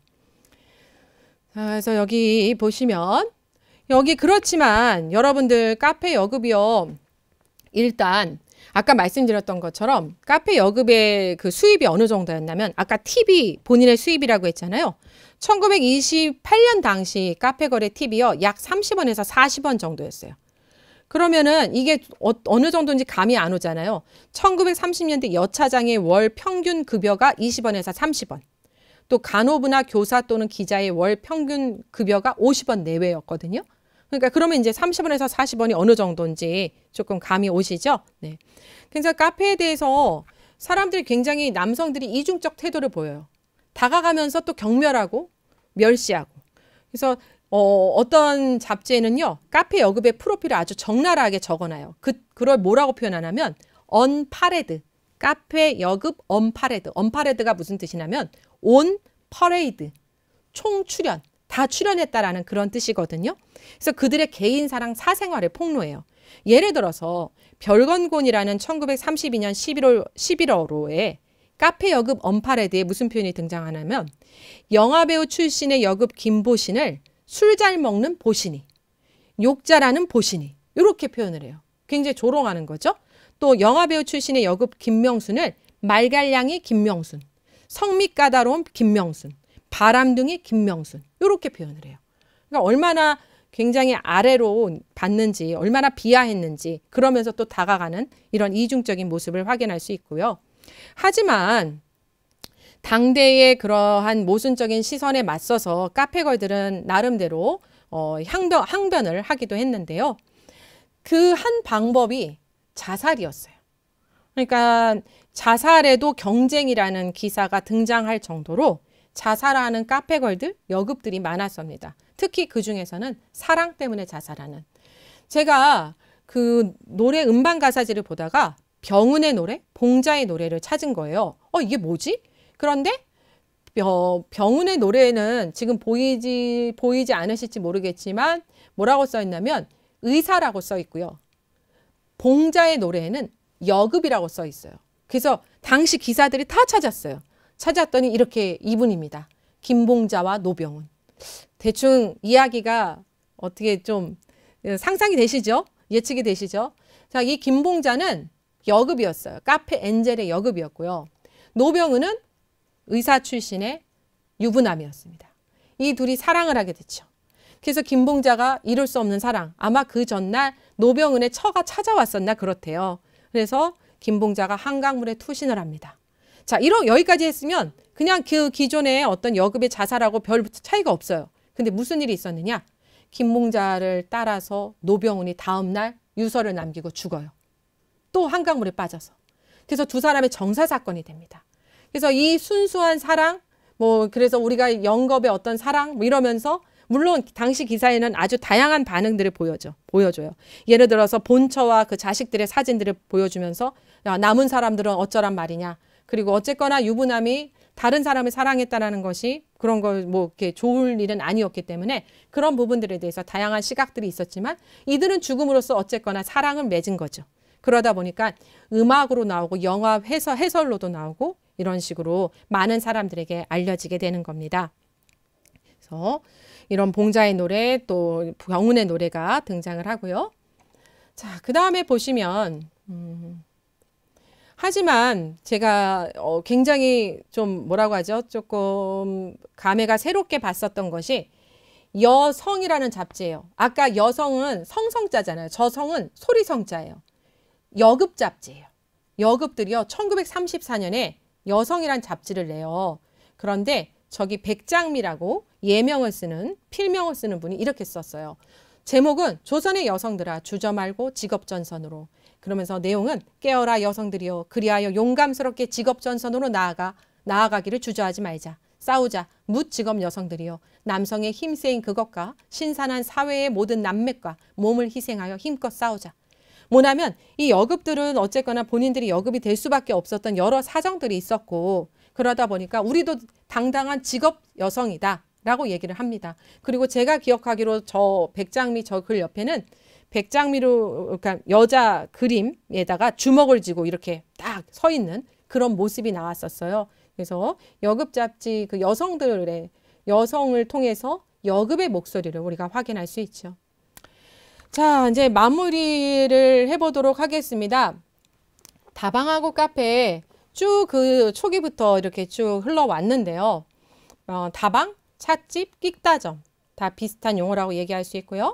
그래서 여기 보시면 여기 그렇지만 여러분들 카페 여급이요. 일단 아까 말씀드렸던 것처럼 카페 여급의 그 수입이 어느 정도였냐면 아까 TV 본인의 수입이라고 했잖아요. 1928년 당시 카페 거래 TV요. 약 30원에서 40원 정도였어요. 그러면은 이게 어, 어느 정도인지 감이 안 오잖아요. 1930년대 여차장의 월 평균 급여가 20원에서 30원. 또 간호부나 교사 또는 기자의 월 평균 급여가 50원 내외였거든요. 그러니까 그러면 이제 30원에서 40원이 어느 정도인지 조금 감이 오시죠? 네. 그래서 카페에 대해서 사람들이 굉장히 남성들이 이중적 태도를 보여요. 다가가면서 또 경멸하고 멸시하고. 그래서 어, 어떤 잡지에는요. 카페 여급의 프로필을 아주 적나라하게 적어놔요. 그, 그걸 뭐라고 표현하냐면 언파레드. 카페 여급 언파레드. 언파레드가 무슨 뜻이냐면 온 퍼레이드. 총 출연. 다 출연했다라는 그런 뜻이거든요. 그래서 그들의 개인 사랑 사생활을 폭로해요. 예를 들어서 별건곤이라는 1932년 11월 11월호에 카페 여급 엄파레드에 무슨 표현이 등장하냐면 영화배우 출신의 여급 김보신을 술 잘 먹는 보신이 욕자라는 보신이 이렇게 표현을 해요. 굉장히 조롱하는 거죠. 또 영화배우 출신의 여급 김명순을 말갈량이 김명순 성미까다로운 김명순 바람둥이 김명순 이렇게 표현을 해요. 그러니까 얼마나 굉장히 아래로 봤는지 얼마나 비하했는지 그러면서 또 다가가는 이런 이중적인 모습을 확인할 수 있고요. 하지만 당대의 그러한 모순적인 시선에 맞서서 카페걸들은 나름대로 어, 향변, 항변을 하기도 했는데요. 그 한 방법이 자살이었어요. 그러니까 자살에도 경쟁이라는 기사가 등장할 정도로 자살하는 카페걸들, 여급들이 많았습니다. 특히 그 중에서는 사랑 때문에 자살하는. 제가 그 노래 음반 가사지를 보다가 병운의 노래, 봉자의 노래를 찾은 거예요. 어, 이게 뭐지? 그런데 어, 병운의 노래는 지금 보이지, 보이지 않으실지 모르겠지만 뭐라고 써 있냐면 의사라고 써 있고요. 봉자의 노래에는 여급이라고 써 있어요. 그래서 당시 기사들이 다 찾았어요. 찾았더니 이렇게 이분입니다. 김봉자와 노병은 대충 이야기가 어떻게 좀 상상이 되시죠? 예측이 되시죠? 자, 이 김봉자는 여급이었어요. 카페 엔젤의 여급이었고요. 노병은은 의사 출신의 유부남이었습니다. 이 둘이 사랑을 하게 됐죠. 그래서 김봉자가 이룰 수 없는 사랑. 아마 그 전날 노병은의 처가 찾아왔었나 그렇대요. 그래서 김봉자가 한강물에 투신을 합니다. 자, 이런 여기까지 했으면 그냥 그 기존의 어떤 여급의 자살하고 별 차이가 없어요. 근데 무슨 일이 있었느냐? 김몽자를 따라서 노병훈이 다음 날 유서를 남기고 죽어요. 또 한강물에 빠져서. 그래서 두 사람의 정사 사건이 됩니다. 그래서 이 순수한 사랑, 뭐 그래서 우리가 영겁의 어떤 사랑 뭐 이러면서 물론 당시 기사에는 아주 다양한 반응들을 보여줘, 보여줘요. 예를 들어서 본처와 그 자식들의 사진들을 보여주면서 야, 남은 사람들은 어쩌란 말이냐. 그리고 어쨌거나 유부남이 다른 사람을 사랑했다라는 것이 그런 걸 뭐 이렇게 좋을 일은 아니었기 때문에 그런 부분들에 대해서 다양한 시각들이 있었지만 이들은 죽음으로써 어쨌거나 사랑을 맺은 거죠. 그러다 보니까 음악으로 나오고 영화 해설, 해설로도 나오고 이런 식으로 많은 사람들에게 알려지게 되는 겁니다. 그래서 이런 봉자의 노래 또 병운의 노래가 등장을 하고요. 자, 그 다음에 보시면 음, 하지만 제가 어, 굉장히 좀 뭐라고 하죠? 조금 감회가 새롭게 봤었던 것이 여성이라는 잡지예요. 아까 여성은 성성자잖아요. 저성은 소리성자예요. 여급 잡지예요. 여급들이요. 1934년에 여성이란 잡지를 내요. 그런데 저기 백장미라고 예명을 쓰는 필명을 쓰는 분이 이렇게 썼어요. 제목은 조선의 여성들아 주저 말고 직업 전선으로 그러면서 내용은 깨어라 여성들이여 그리하여 용감스럽게 직업 전선으로 나아가 나아가기를 주저하지 말자. 싸우자 무직업 여성들이여 남성의 힘세인 그것과 신선한 사회의 모든 남맥과 몸을 희생하여 힘껏 싸우자. 뭐냐면 이 여급들은 어쨌거나 본인들이 여급이 될 수밖에 없었던 여러 사정들이 있었고 그러다 보니까 우리도 당당한 직업 여성이다 라고 얘기를 합니다. 그리고 제가 기억하기로 저 백장미 저 글 옆에는 백장미로 그러니까 여자 그림에다가 주먹을 쥐고 이렇게 딱 서 있는 그런 모습이 나왔었어요. 그래서 여급 잡지 그 여성들의 여성을 통해서 여급의 목소리를 우리가 확인할 수 있죠. 자, 이제 마무리를 해보도록 하겠습니다. 다방하고 카페에 쭉 그 초기부터 이렇게 쭉 흘러왔는데요. 어, 다방, 찻집, 끽다점 다 비슷한 용어라고 얘기할 수 있고요.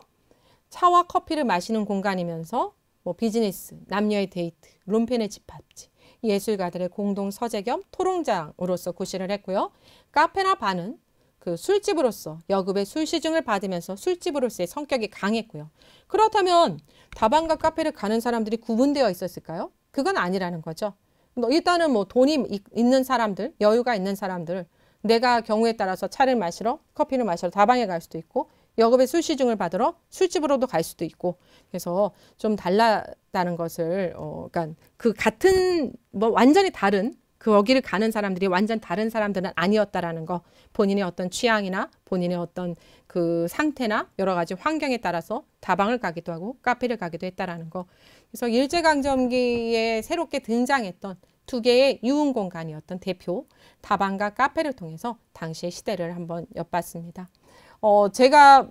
차와 커피를 마시는 공간이면서 뭐 비즈니스, 남녀의 데이트, 롬펜의 집합지, 예술가들의 공동 서재 겸 토론장으로서 구실을 했고요. 카페나 바는 그 술집으로서 여급의 술 시중을 받으면서 술집으로서의 성격이 강했고요. 그렇다면 다방과 카페를 가는 사람들이 구분되어 있었을까요? 그건 아니라는 거죠. 뭐 일단은 뭐 돈이 있는 사람들, 여유가 있는 사람들, 내가 경우에 따라서 차를 마시러 커피를 마시러 다방에 갈 수도 있고 여급의 술시중을 받으러 술집으로도 갈 수도 있고 그래서 좀 달라다는 것을 어 그러니까 그 같은 뭐 완전히 다른 그 거기를 가는 사람들이 완전 다른 사람들은 아니었다라는 거 본인의 어떤 취향이나 본인의 어떤 그 상태나 여러 가지 환경에 따라서 다방을 가기도 하고 카페를 가기도 했다라는 거 그래서 일제강점기에 새롭게 등장했던 두 개의 유흥 공간이었던 대표 다방과 카페를 통해서 당시의 시대를 한번 엿봤습니다. 어, 제가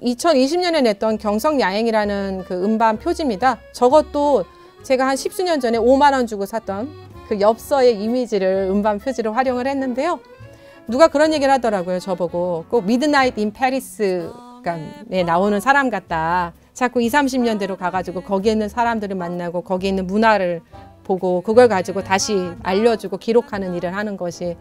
2020년에 냈던 경성야행이라는 그 음반 표지입니다. 저것도 제가 한 십수년 전에 5만 원 주고 샀던 그 엽서의 이미지를 음반 표지를 활용을 했는데요. 누가 그런 얘기를 하더라고요. 저보고 꼭 미드나잇 인 페리스에 나오는 사람 같다. 자꾸 20, 30년대로 가가지고 거기에 있는 사람들을 만나고 거기에 있는 문화를 보고 그걸 가지고 다시 알려주고 기록하는 일을 하는 것이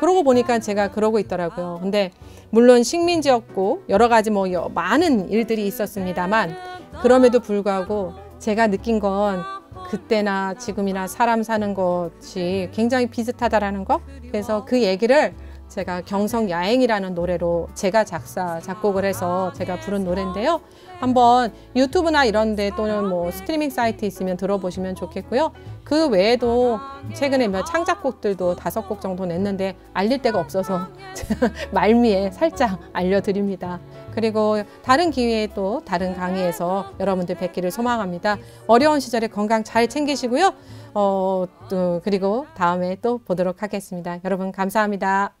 그러고 보니까 제가 그러고 있더라고요. 근데 물론 식민지였고 여러 가지 뭐 많은 일들이 있었습니다만 그럼에도 불구하고 제가 느낀 건 그때나 지금이나 사람 사는 것이 굉장히 비슷하다라는 거. 그래서 그 얘기를 제가 경성 야행이라는 노래로 제가 작사 작곡을 해서 제가 부른 노래인데요. 한번 유튜브나 이런데 또는 뭐 스트리밍 사이트 있으면 들어보시면 좋겠고요. 그 외에도 최근에 몇 창작곡들도 다섯 곡 정도 냈는데 알릴 데가 없어서 [LAUGHS] 말미에 살짝 알려드립니다. 그리고 다른 기회에 또 다른 강의에서 여러분들 뵙기를 소망합니다. 어려운 시절에 건강 잘 챙기시고요. 어, 또 그리고 다음에 또 보도록 하겠습니다. 여러분 감사합니다.